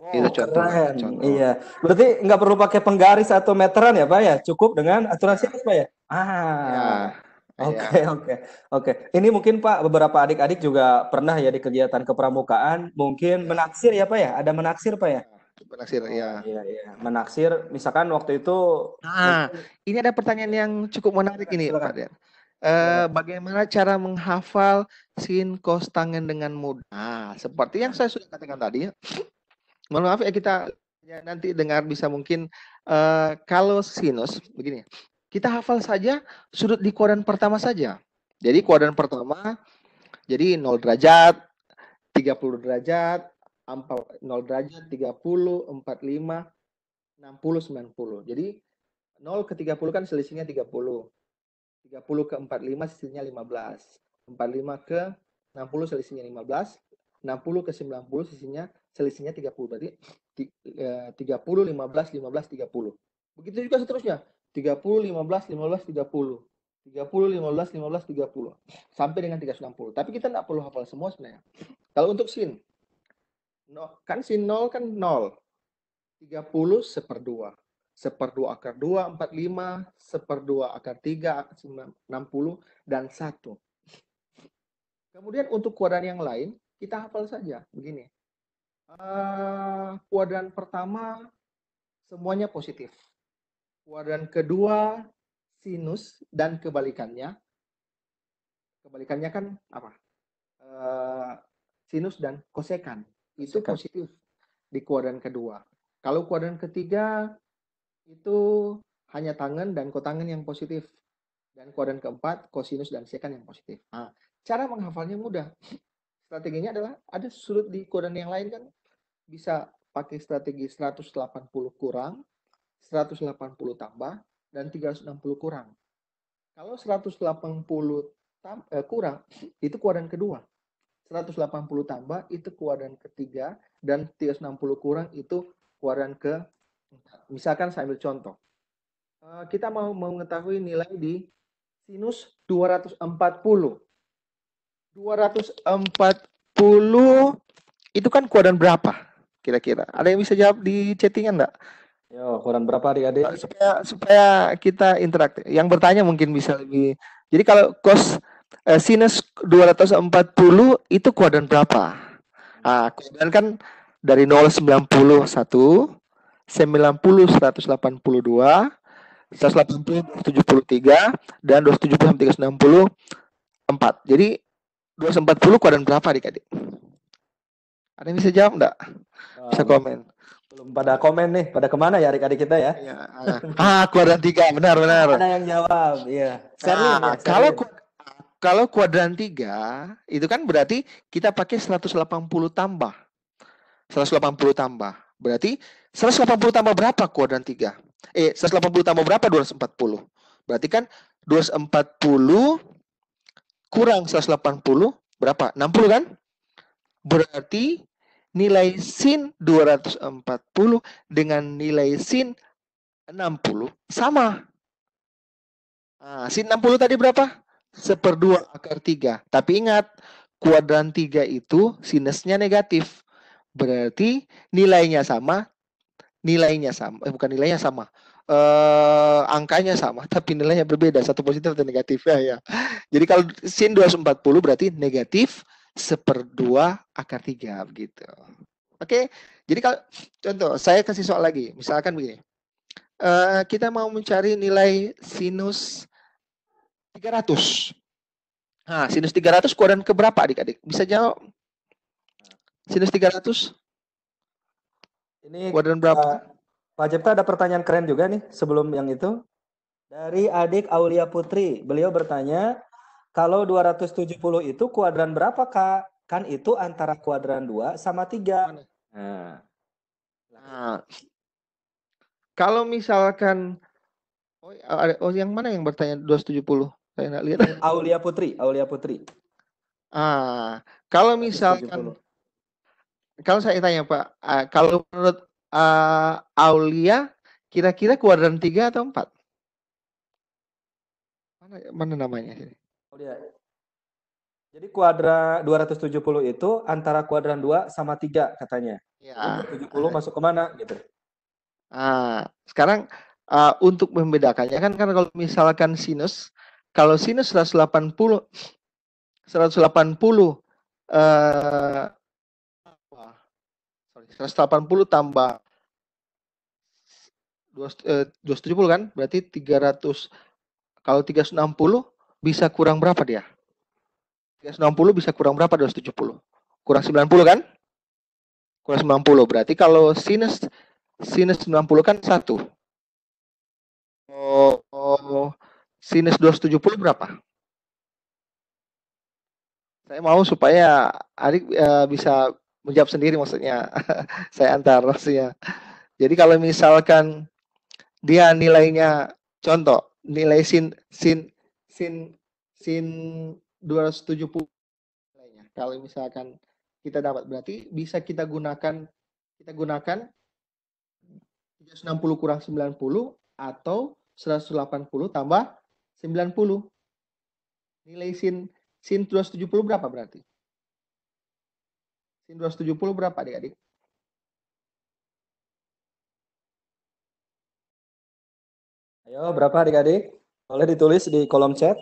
Wow, itu contoh, contoh. Iya. Berarti nggak perlu pakai penggaris atau meteran ya, Pak ya? Cukup dengan aturan situs, Pak ya? Ah. Ya, ya. Oke, oke. Oke. Ini mungkin Pak beberapa adik-adik juga pernah ya di kegiatan kepramukaan, mungkin menaksir ya, Pak ya? Ada menaksir, Pak ya? ya. Menaksir, ya. Iya, iya. Menaksir, misalkan waktu itu. Nah, ini ada pertanyaan yang cukup menarik ini, Pak Dian. E, eh, bagaimana cara menghafal sin cos tangen dengan mudah? Nah, seperti yang saya sudah katakan tadi Mohon maaf ya kita ya, nanti dengar bisa mungkin e, kalau sinus begini. Ya, kita hafal saja sudut di kuadran pertama saja. Jadi kuadran pertama jadi 0 derajat, 30 derajat, 0 derajat, 30, 45, 60, 90. Jadi 0 ke 30 kan selisihnya 30. 30 ke 45 selisihnya 15. 45 ke 60 selisihnya 15. 60 ke 90 selisihnya selisihnya 30. Berarti 30, 15, 15, 30. Begitu juga seterusnya. 30, 15, 15, 30. 30, 15, 15, 30. Sampai dengan 360. Tapi kita tidak perlu hafal semua sebenarnya. Kalau untuk sin, No, kan si 0 kan 0. 30 seper seper 2 akar 2, 45, seper 2 akar 3, 60, dan 1. Kemudian untuk kuadran yang lain, kita hafal saja. Begini. Uh, kuadran pertama, semuanya positif. Kuadran kedua, sinus dan kebalikannya. Kebalikannya kan apa? Uh, sinus dan kosekan itu positif di kuadran kedua. Kalau kuadran ketiga itu hanya tangan dan kotangan yang positif dan kuadran keempat kosinus dan sekan yang positif. Nah, cara menghafalnya mudah. Strateginya adalah ada sudut di kuadran yang lain kan bisa pakai strategi 180 kurang, 180 tambah dan 360 kurang. Kalau 180 eh, kurang itu kuadran kedua. 180 tambah itu kuadran ketiga dan 360 kurang itu kuadran ke misalkan saya ambil contoh eh, kita mau mengetahui nilai di sinus 240 240 itu kan kuadran berapa kira-kira ada yang bisa jawab di chattingan enggak ya kurang berapa adik-adik? Supaya supaya kita interaktif. Yang bertanya mungkin bisa lebih. Jadi kalau kos eh, sinus 240 itu kuadran berapa? Ah, hmm. kuadran kan dari 0 90 1 90 182, 180 73 dan 270 360 4. Jadi 240 kuadran berapa adik-adik? Ada yang bisa jawab enggak? Bisa komen. Belum pada komen nih, pada kemana ya adik-adik kita ya? ya ah, kuadran tiga, benar benar. Ada yang jawab, iya. ah, ya, kalau kalau kuadran 3, itu kan berarti kita pakai 180 tambah. 180 tambah. Berarti 180 tambah berapa kuadran 3? Eh, 180 tambah berapa 240? Berarti kan 240 kurang 180 berapa? 60 kan? Berarti nilai sin 240 dengan nilai sin 60 sama. Nah, sin 60 tadi berapa? seperdua akar tiga. Tapi ingat, kuadran tiga itu sinusnya negatif. Berarti nilainya sama, nilainya sama, eh, bukan nilainya sama, eh, angkanya sama, tapi nilainya berbeda, satu positif atau negatif ya. ya. Jadi kalau sin 240 berarti negatif seperdua akar tiga gitu. Oke, jadi kalau contoh saya kasih soal lagi, misalkan begini, Uh, kita mau mencari nilai sinus 300. Nah, sinus 300 kuadran ke berapa adik-adik? Bisa jawab? Sinus 300? Ini kuadran berapa? Pak Jepta ada pertanyaan keren juga nih sebelum yang itu. Dari adik Aulia Putri, beliau bertanya, kalau 270 itu kuadran berapa, Kak? Kan itu antara kuadran 2 sama 3. Nah. nah. Kalau misalkan Oh, oh yang mana yang bertanya 270? Saya nggak lihat. Aulia Putri, Aulia Putri. Ah, kalau misalkan kalau saya tanya Pak, ah, kalau menurut uh, Aulia kira-kira kuadran tiga atau empat? Mana mana namanya Aulia. Jadi kuadran 270 itu antara kuadran 2 sama 3 katanya. Ya. 70 masuk ke mana gitu. Ah, uh, sekarang uh, untuk membedakannya kan karena kalau misalkan sinus kalau sinus 180 180 eh sorry, 180 tambah 270 eh, kan? Berarti 300 kalau 360 bisa kurang berapa dia? 360 bisa kurang berapa 270? Kurang 90 kan? Kurang 90. Berarti kalau sinus sinus 90 kan satu. Sinus 270 berapa? Saya mau supaya adik e, bisa menjawab sendiri maksudnya. saya antar maksudnya. Jadi kalau misalkan dia nilainya contoh nilai sin sin sin sin 270 Kalau misalkan kita dapat berarti bisa kita gunakan kita gunakan 360 kurang 90 atau 180 tambah 90. Nilai sin sin 270 berapa berarti? Sin 270 berapa Adik-adik? Ayo, berapa Adik-adik? Boleh ditulis di kolom chat.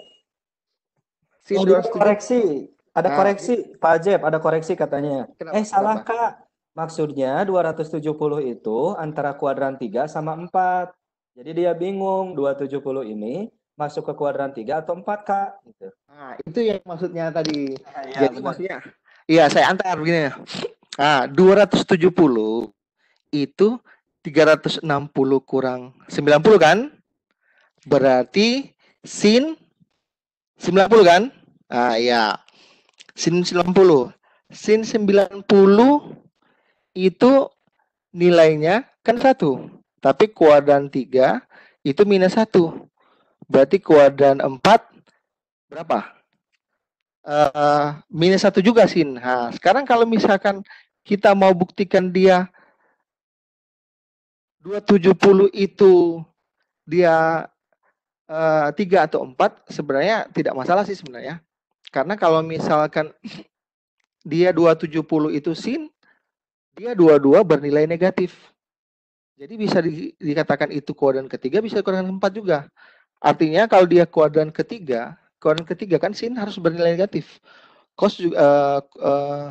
Sin oh, koreksi. Ada nah, koreksi, ini. Iya. Pak Jeb, ada koreksi katanya. Kenapa, eh, salah kenapa? Kak. Maksudnya 270 itu antara kuadran 3 sama 4. Jadi dia bingung 270 ini masuk ke kuadran tiga atau empat kak gitu. Nah, itu yang maksudnya tadi. ya, Jadi benar. maksudnya, iya saya antar begini ya. Nah, 270 itu 360 kurang 90 kan? Berarti sin 90 kan? Ah iya. Sin 90. Sin 90 itu nilainya kan satu, tapi kuadran 3 itu minus satu Berarti kuadran 4 berapa? Uh, minus satu juga sin. Nah, sekarang kalau misalkan kita mau buktikan dia 270 itu dia eh, tiga uh, atau empat sebenarnya tidak masalah sih sebenarnya. Karena kalau misalkan dia 270 itu sin, dia dua-dua bernilai negatif. Jadi bisa di, dikatakan itu kuadran ketiga, bisa kuadran keempat juga. Artinya kalau dia kuadran ketiga, kuadran ketiga kan sin harus bernilai negatif. Cos juga uh, uh,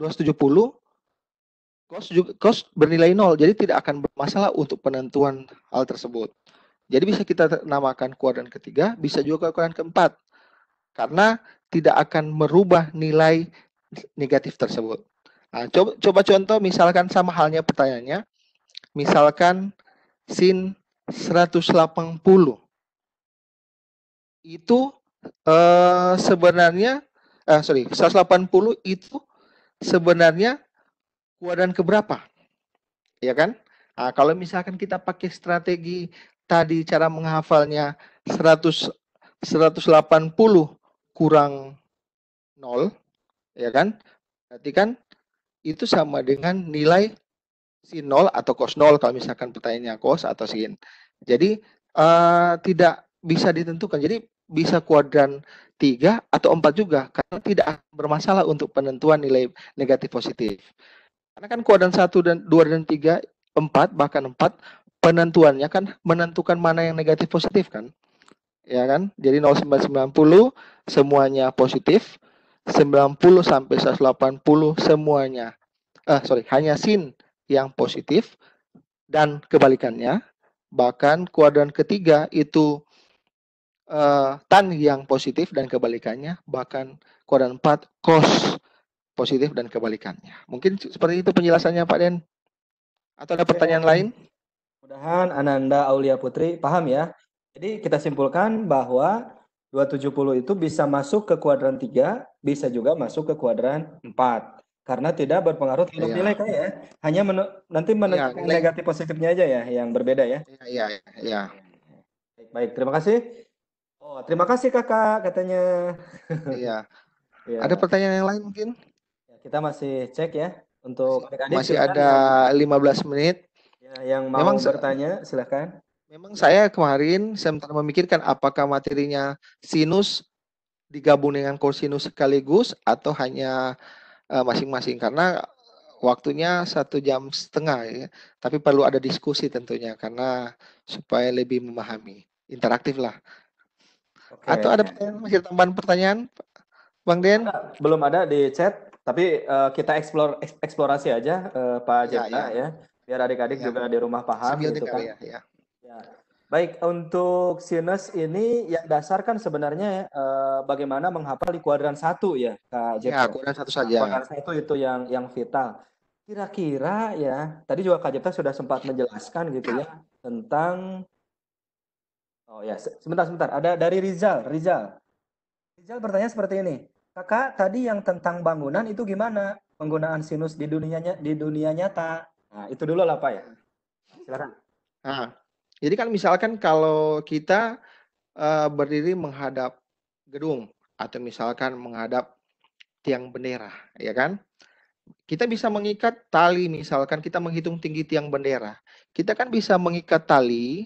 270 cos juga cos bernilai nol, jadi tidak akan bermasalah untuk penentuan hal tersebut. Jadi bisa kita namakan kuadran ketiga, bisa juga kuadran keempat. Karena tidak akan merubah nilai negatif tersebut. Nah, coba, coba contoh misalkan sama halnya pertanyaannya. Misalkan sin 180 itu eh, sebenarnya eh, sorry 180 itu sebenarnya kuadran keberapa ya kan nah, kalau misalkan kita pakai strategi tadi cara menghafalnya 100 180 kurang 0 ya kan berarti kan itu sama dengan nilai sin 0 atau cos 0 kalau misalkan pertanyaannya cos atau sin. Jadi uh, tidak bisa ditentukan. Jadi bisa kuadran 3 atau 4 juga karena tidak bermasalah untuk penentuan nilai negatif positif. Karena kan kuadran 1 dan 2 dan 3 4 bahkan 4 penentuannya kan menentukan mana yang negatif positif kan. Ya kan? Jadi 0990 semuanya positif, 90 sampai 180 semuanya eh sorry hanya sin yang positif dan kebalikannya bahkan kuadran ketiga itu uh, tan yang positif dan kebalikannya bahkan kuadran empat kos positif dan kebalikannya mungkin seperti itu penjelasannya Pak Den atau ada pertanyaan Oke. lain mudahan Ananda Aulia Putri paham ya jadi kita simpulkan bahwa 270 itu bisa masuk ke kuadran tiga bisa juga masuk ke kuadran empat karena tidak berpengaruh terhadap iya. nilai kaya ya. Hanya men nanti menentukan iya, negatif positifnya aja ya yang berbeda ya. Iya, iya, iya, Baik, baik. Terima kasih. Oh, terima kasih Kakak katanya. Iya. ya. Ada pertanyaan yang lain mungkin? Ya, kita masih cek ya untuk masih, masih ada yang... 15 menit. Ya, yang mau memang bertanya silahkan. Memang saya kemarin sebentar memikirkan apakah materinya sinus digabung dengan kosinus sekaligus atau hanya Eh, masing-masing karena waktunya satu jam setengah ya. Tapi perlu ada diskusi tentunya karena supaya lebih memahami. Interaktif lah. Okay. Atau ada pertanyaan, masih tambahan pertanyaan, Bang Den? Belum ada di chat, tapi uh, kita eksplor eksplorasi aja, uh, Pak Jeta ya, ya. ya. Biar adik-adik ya. juga di rumah paham Sambil gitu kan. Ya, ya. ya. Baik, untuk sinus ini yang dasar kan sebenarnya eh, bagaimana menghafal di kuadran satu ya, Kak Jeko? Ya, kuadran satu saja. Nah, kuadran satu itu yang yang vital. Kira-kira ya, tadi juga Kak Jepta sudah sempat menjelaskan gitu ya tentang Oh ya, sebentar sebentar. Ada dari Rizal, Rizal. Rizal bertanya seperti ini. Kakak, tadi yang tentang bangunan itu gimana penggunaan sinus di dunianya di dunia nyata? Nah, itu dulu lah Pak ya. Silakan. Ah. Jadi kan misalkan kalau kita uh, berdiri menghadap gedung atau misalkan menghadap tiang bendera, ya kan? Kita bisa mengikat tali misalkan kita menghitung tinggi tiang bendera. Kita kan bisa mengikat tali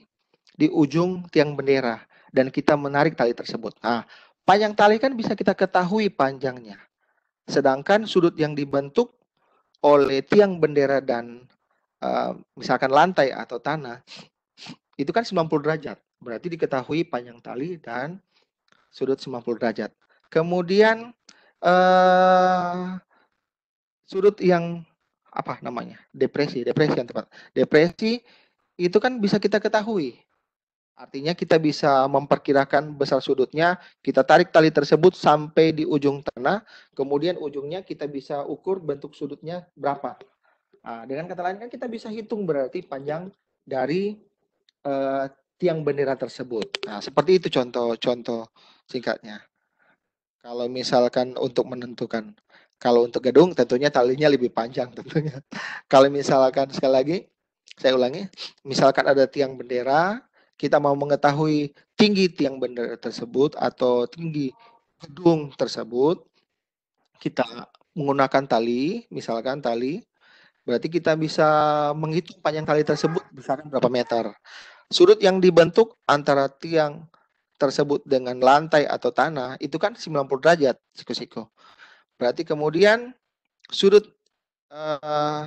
di ujung tiang bendera dan kita menarik tali tersebut. Nah, panjang tali kan bisa kita ketahui panjangnya. Sedangkan sudut yang dibentuk oleh tiang bendera dan uh, misalkan lantai atau tanah itu kan 90 derajat. Berarti diketahui panjang tali dan sudut 90 derajat. Kemudian eh, sudut yang apa namanya? Depresi, depresi yang tepat. Depresi itu kan bisa kita ketahui. Artinya kita bisa memperkirakan besar sudutnya, kita tarik tali tersebut sampai di ujung tanah, kemudian ujungnya kita bisa ukur bentuk sudutnya berapa. Nah, dengan kata lain kan kita bisa hitung berarti panjang dari uh, tiang bendera tersebut. Nah, seperti itu contoh-contoh singkatnya. Kalau misalkan untuk menentukan, kalau untuk gedung tentunya talinya lebih panjang tentunya. kalau misalkan sekali lagi, saya ulangi, misalkan ada tiang bendera, kita mau mengetahui tinggi tiang bendera tersebut atau tinggi gedung tersebut, kita menggunakan tali, misalkan tali, berarti kita bisa menghitung panjang tali tersebut misalkan berapa meter. Sudut yang dibentuk antara tiang tersebut dengan lantai atau tanah itu kan 90 derajat siku-siku. Berarti kemudian sudut uh, eh,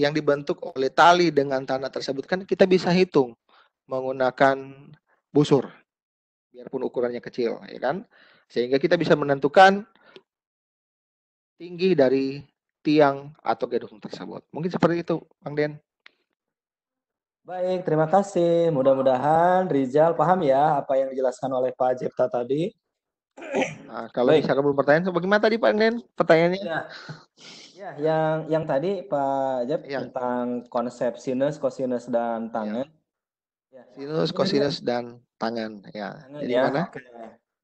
yang dibentuk oleh tali dengan tanah tersebut kan kita bisa hitung menggunakan busur biarpun ukurannya kecil ya kan sehingga kita bisa menentukan tinggi dari tiang atau gedung tersebut mungkin seperti itu Bang Den Baik, terima kasih. Mudah-mudahan Rizal paham ya apa yang dijelaskan oleh Pak Jepta tadi. Nah, kalau Baik. bisa kamu pertanyaan, bagaimana tadi Pak Nen pertanyaannya? Ya. ya, yang yang tadi Pak Jep ya. tentang konsep sinus, kosinus dan tangan. Ya. ya. Sinus, kosinus dan tangan. Ya. Jadi ya. mana?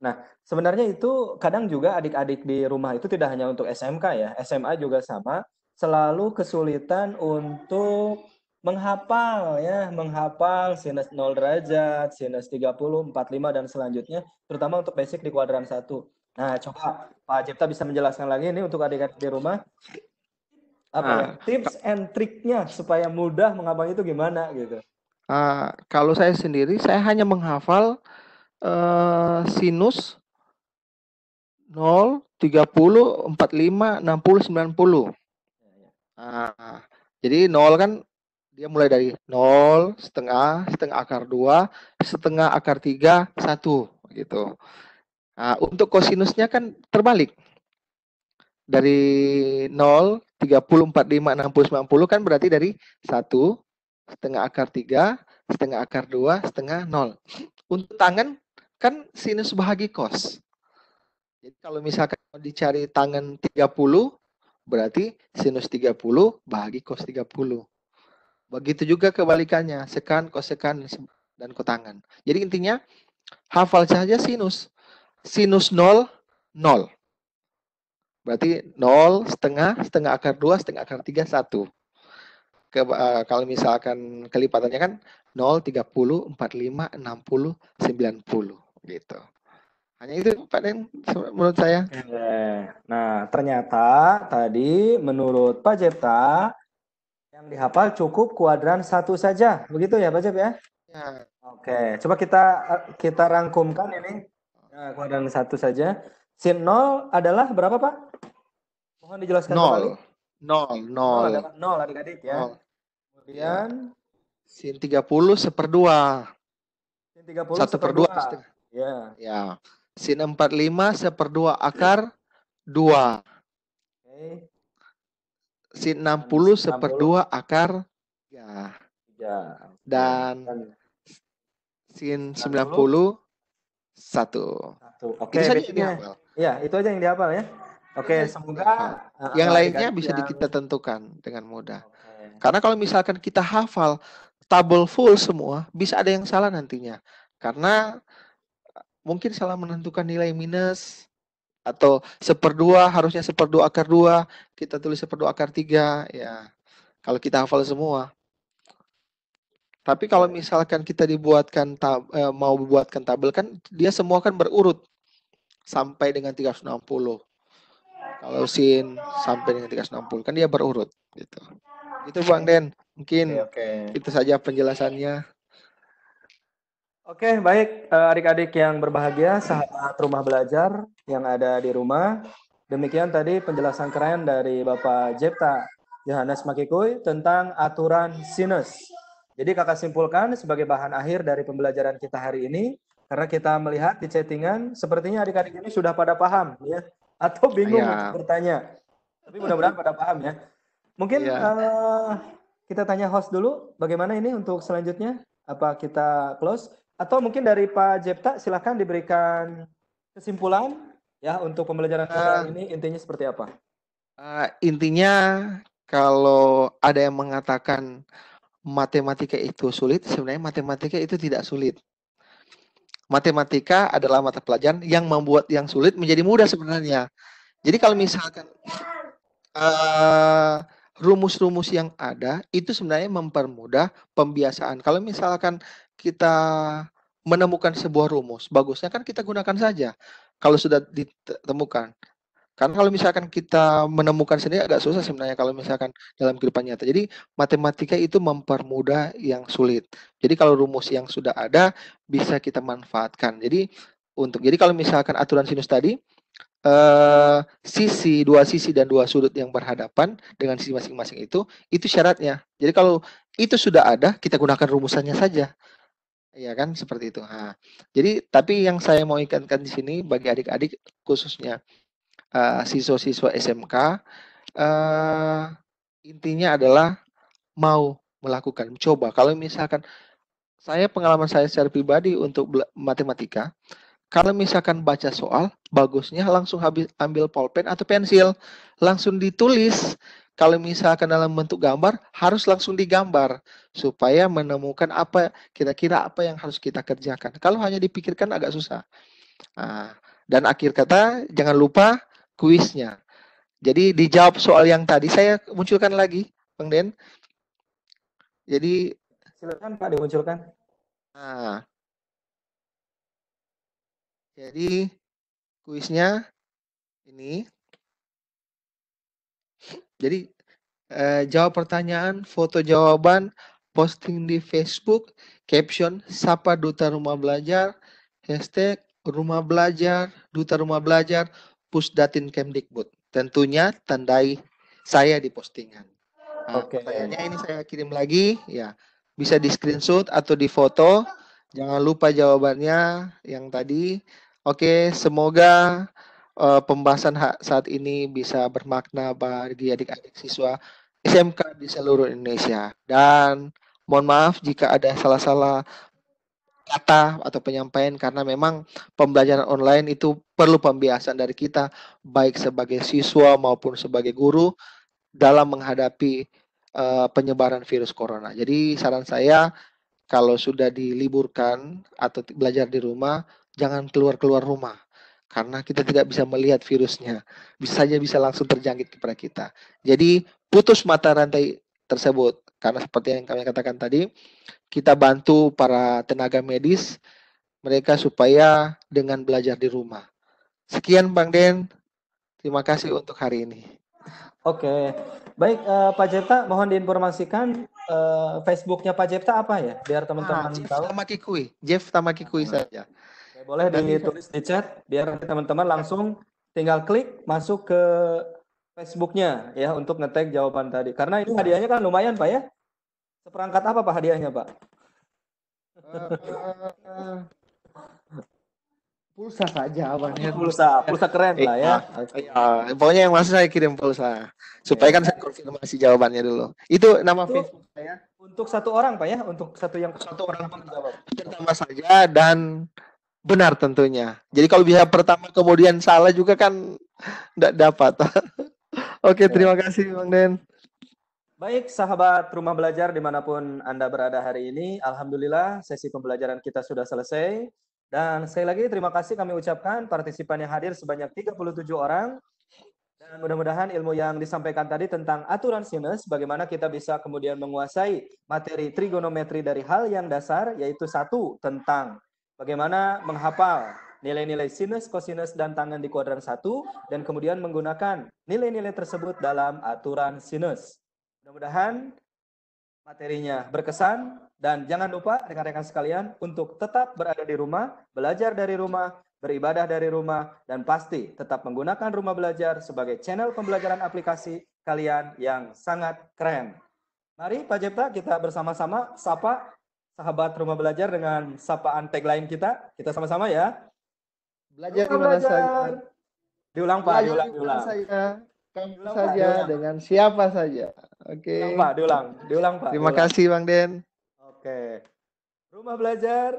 Nah, sebenarnya itu kadang juga adik-adik di rumah itu tidak hanya untuk SMK ya, SMA juga sama, selalu kesulitan untuk menghafal ya, menghafal sinus 0 derajat, sinus 30, 45 dan selanjutnya terutama untuk basic di kuadran 1. Nah, coba Pak Cipta bisa menjelaskan lagi ini untuk adik-adik di rumah apa nah, ya? Ah, tips and triknya supaya mudah menghafal itu gimana gitu. Uh, kalau saya sendiri saya hanya menghafal uh, sinus 0, 30, 45, 60, 90. uh, jadi 0 kan dia mulai dari nol setengah, setengah akar dua setengah akar tiga satu gitu. Nah, untuk kosinusnya kan terbalik. Dari nol tiga puluh empat lima enam puluh 60, puluh kan berarti dari satu setengah akar tiga setengah akar dua setengah nol. Untuk tangan kan sinus bahagi kos. Jadi kalau misalkan dicari tangan 30, berarti sinus 30 bahagi cos 30. Begitu juga kebalikannya, sekan, kosekan, dan kotangan. Jadi intinya, hafal saja sinus. Sinus 0, 0. Berarti 0, setengah, setengah akar 2, setengah akar 3, 1. Ke, uh, kalau misalkan kelipatannya kan 0, 30, 45, 60, 90 gitu. Hanya itu Pak Den menurut saya. Iya. Nah, ternyata tadi menurut Pak Jepta yang dihafal cukup kuadran satu saja, begitu ya, Pak Jep? ya? Ya. Oke, coba kita kita rangkumkan ini nah, kuadran satu saja. Sin 0 adalah berapa, Pak? Mohon dijelaskan nol. kembali. Nol, nol. Nol, nol adik-adik ya. Nol. Kemudian sin 30 seperdua. Sin 30 1 per 2. Ya. Ya. Sin 45 seperdua akar 2. Oke. Okay sin 60 seper dua akar 3. Dan sin 90 1. Oke, itu Ya, itu aja yang dihafal ya. Oke, okay, semoga nah, eh, yang lainnya bisa yang... kita tentukan dengan mudah. Okay. Karena kalau misalkan kita hafal tabel full semua, bisa ada yang salah nantinya. Karena mungkin salah menentukan nilai minus, atau seperdua harusnya seperdua akar dua kita tulis seperdua akar tiga ya kalau kita hafal semua tapi iya, kalau iya. misalkan kita dibuatkan tab, eh, mau dibuatkan tabel kan dia semua kan berurut sampai dengan 360. Kalau sin sampai dengan 360 kan dia berurut gitu. Itu Bang Den, mungkin okay, okay. itu saja penjelasannya. Oke, baik eh, adik-adik yang berbahagia, sahabat rumah belajar yang ada di rumah. Demikian tadi penjelasan keren dari Bapak Jepta Yohanes Makikui tentang aturan sinus. Jadi kakak simpulkan sebagai bahan akhir dari pembelajaran kita hari ini, karena kita melihat di chattingan, sepertinya adik-adik ini sudah pada paham ya, atau bingung ya. bertanya. Tapi mudah-mudahan pada paham ya. Mungkin ya. Uh, kita tanya host dulu, bagaimana ini untuk selanjutnya? Apa kita close? Atau mungkin dari Pak Jepta silahkan diberikan kesimpulan ya untuk pembelajaran uh, ini intinya seperti apa? Uh, intinya kalau ada yang mengatakan matematika itu sulit, sebenarnya matematika itu tidak sulit. Matematika adalah mata pelajaran yang membuat yang sulit menjadi mudah sebenarnya. Jadi kalau misalkan rumus ah, rumus-rumus yang ada itu sebenarnya mempermudah pembiasaan. Kalau misalkan kita menemukan sebuah rumus, bagusnya kan kita gunakan saja kalau sudah ditemukan. Karena kalau misalkan kita menemukan sendiri agak susah sebenarnya kalau misalkan dalam kehidupan nyata. Jadi matematika itu mempermudah yang sulit. Jadi kalau rumus yang sudah ada bisa kita manfaatkan. Jadi untuk jadi kalau misalkan aturan sinus tadi eh, sisi dua sisi dan dua sudut yang berhadapan dengan sisi masing-masing itu itu syaratnya. Jadi kalau itu sudah ada kita gunakan rumusannya saja. Ya kan seperti itu. Nah, jadi tapi yang saya mau ikankan di sini bagi adik-adik khususnya siswa eh, siswa-siswa SMK uh, eh, intinya adalah mau melakukan coba. Kalau misalkan saya pengalaman saya secara pribadi untuk matematika, kalau misalkan baca soal, bagusnya langsung habis ambil pulpen atau pensil, langsung ditulis. Kalau misalkan dalam bentuk gambar, harus langsung digambar supaya menemukan apa kira-kira apa yang harus kita kerjakan. Kalau hanya dipikirkan agak susah. Ah, dan akhir kata, jangan lupa kuisnya. Jadi dijawab soal yang tadi saya munculkan lagi, Bang Den. Jadi silakan Pak dimunculkan. Nah, jadi kuisnya ini. Jadi eh, jawab pertanyaan, foto jawaban, posting di Facebook, caption sapa duta rumah belajar, hashtag rumah belajar, duta rumah belajar, pusdatin Kemdikbud. Tentunya tandai saya di postingan. Nah, Oke. Pertanyaannya ini saya kirim lagi, ya bisa di screenshot atau di foto. Jangan lupa jawabannya yang tadi. Oke, semoga uh, pembahasan saat ini bisa bermakna bagi adik-adik siswa SMK di seluruh Indonesia. Dan mohon maaf jika ada salah-salah kata atau penyampaian karena memang pembelajaran online itu perlu pembiasan dari kita baik sebagai siswa maupun sebagai guru dalam menghadapi uh, penyebaran virus corona. Jadi saran saya kalau sudah diliburkan atau belajar di rumah jangan keluar-keluar rumah karena kita tidak bisa melihat virusnya. Bisa saja bisa langsung terjangkit kepada kita. Jadi putus mata rantai tersebut karena seperti yang kami katakan tadi, kita bantu para tenaga medis mereka supaya dengan belajar di rumah. Sekian Bang Den, terima kasih untuk hari ini. Oke, baik uh, Pak Jepta, mohon diinformasikan uh, Facebooknya Pak Jepta apa ya, biar ah, teman-teman ah, Jeff tahu. Tamakikui, Jeff Tamakikui saja boleh ditulis di chat biar teman-teman langsung tinggal klik masuk ke Facebooknya ya untuk ngetek jawaban tadi. Karena ini iya. hadiahnya kan lumayan Pak ya. Seperangkat apa Pak hadiahnya Pak? Eh, eh, eh. pulsa saja abangnya pulsa pulsa keren lah ya iya, pokoknya yang masuk saya kirim pulsa supaya kan iya. saya konfirmasi jawabannya dulu itu nama Facebook saya untuk satu orang pak ya untuk satu yang satu orang pun jawab pertama saja dan Benar tentunya. Jadi kalau bisa pertama kemudian salah juga kan tidak dapat. Oke, ya. terima kasih Bang Den. Baik, sahabat rumah belajar dimanapun Anda berada hari ini, Alhamdulillah sesi pembelajaran kita sudah selesai. Dan sekali lagi terima kasih kami ucapkan partisipan yang hadir sebanyak 37 orang. Dan mudah-mudahan ilmu yang disampaikan tadi tentang aturan sinus, bagaimana kita bisa kemudian menguasai materi trigonometri dari hal yang dasar, yaitu satu, tentang Bagaimana menghafal nilai-nilai sinus, kosinus, dan tangan di kuadran 1 dan kemudian menggunakan nilai-nilai tersebut dalam aturan sinus. Mudah-mudahan materinya berkesan dan jangan lupa rekan-rekan sekalian untuk tetap berada di rumah, belajar dari rumah, beribadah dari rumah, dan pasti tetap menggunakan rumah belajar sebagai channel pembelajaran aplikasi kalian yang sangat keren. Mari Pak Jepta kita bersama-sama sapa sahabat rumah belajar dengan sapaan tagline kita. Kita sama-sama ya. Belajar di mana saja. Diulang Pak, diulang, diulang. Saya. Kamu diulang, saja pak, diulang. dengan siapa saja. Oke. Okay. Diulang, Pak, diulang. Diulang Pak. Terima diulang. kasih Bang Den. Oke. Okay. Rumah belajar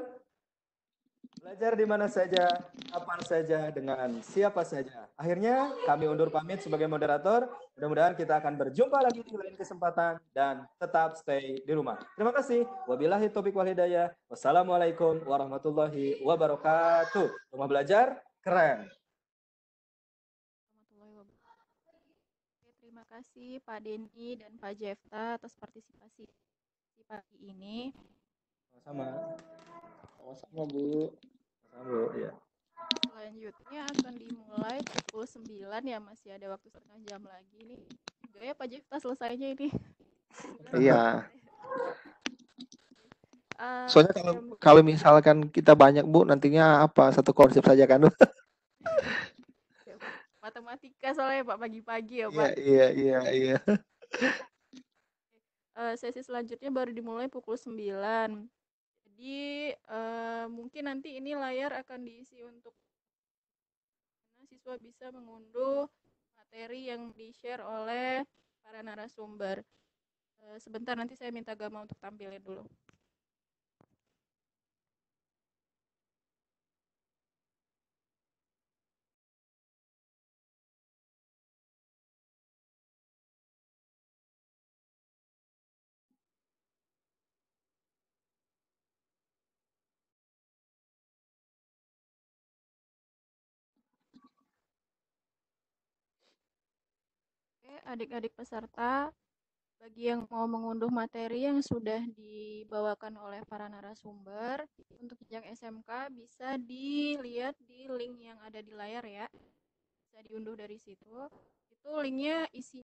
Belajar di mana saja, kapan saja, dengan siapa saja. Akhirnya kami undur pamit sebagai moderator. Mudah-mudahan kita akan berjumpa lagi di lain kesempatan dan tetap stay di rumah. Terima kasih. Wabillahi topik wal hidayah. Wassalamualaikum warahmatullahi wabarakatuh. Rumah belajar keren. Terima kasih Pak Denny dan Pak Jefta atas partisipasi di pagi ini. Sama-sama. Sama-sama, Bu. Halo, iya. Selanjutnya akan dimulai pukul 9 ya masih ya, ada waktu setengah jam lagi nih. Gaya Pak Jifta selesainya ini. iya. Eh, soalnya kalau kalau misalkan kita banyak bu, nantinya apa satu konsep saja kan? Matematika soalnya pak pagi-pagi ya pak. Iya iya iya. iya. Eh, sesi selanjutnya baru dimulai pukul 9 jadi uh, mungkin nanti ini layar akan diisi untuk siswa bisa mengunduh materi yang di-share oleh para narasumber. Uh, sebentar nanti saya minta Gama untuk tampilin dulu. adik-adik peserta bagi yang mau mengunduh materi yang sudah dibawakan oleh para narasumber untuk jenjang SMK bisa dilihat di link yang ada di layar ya bisa diunduh dari situ itu linknya isi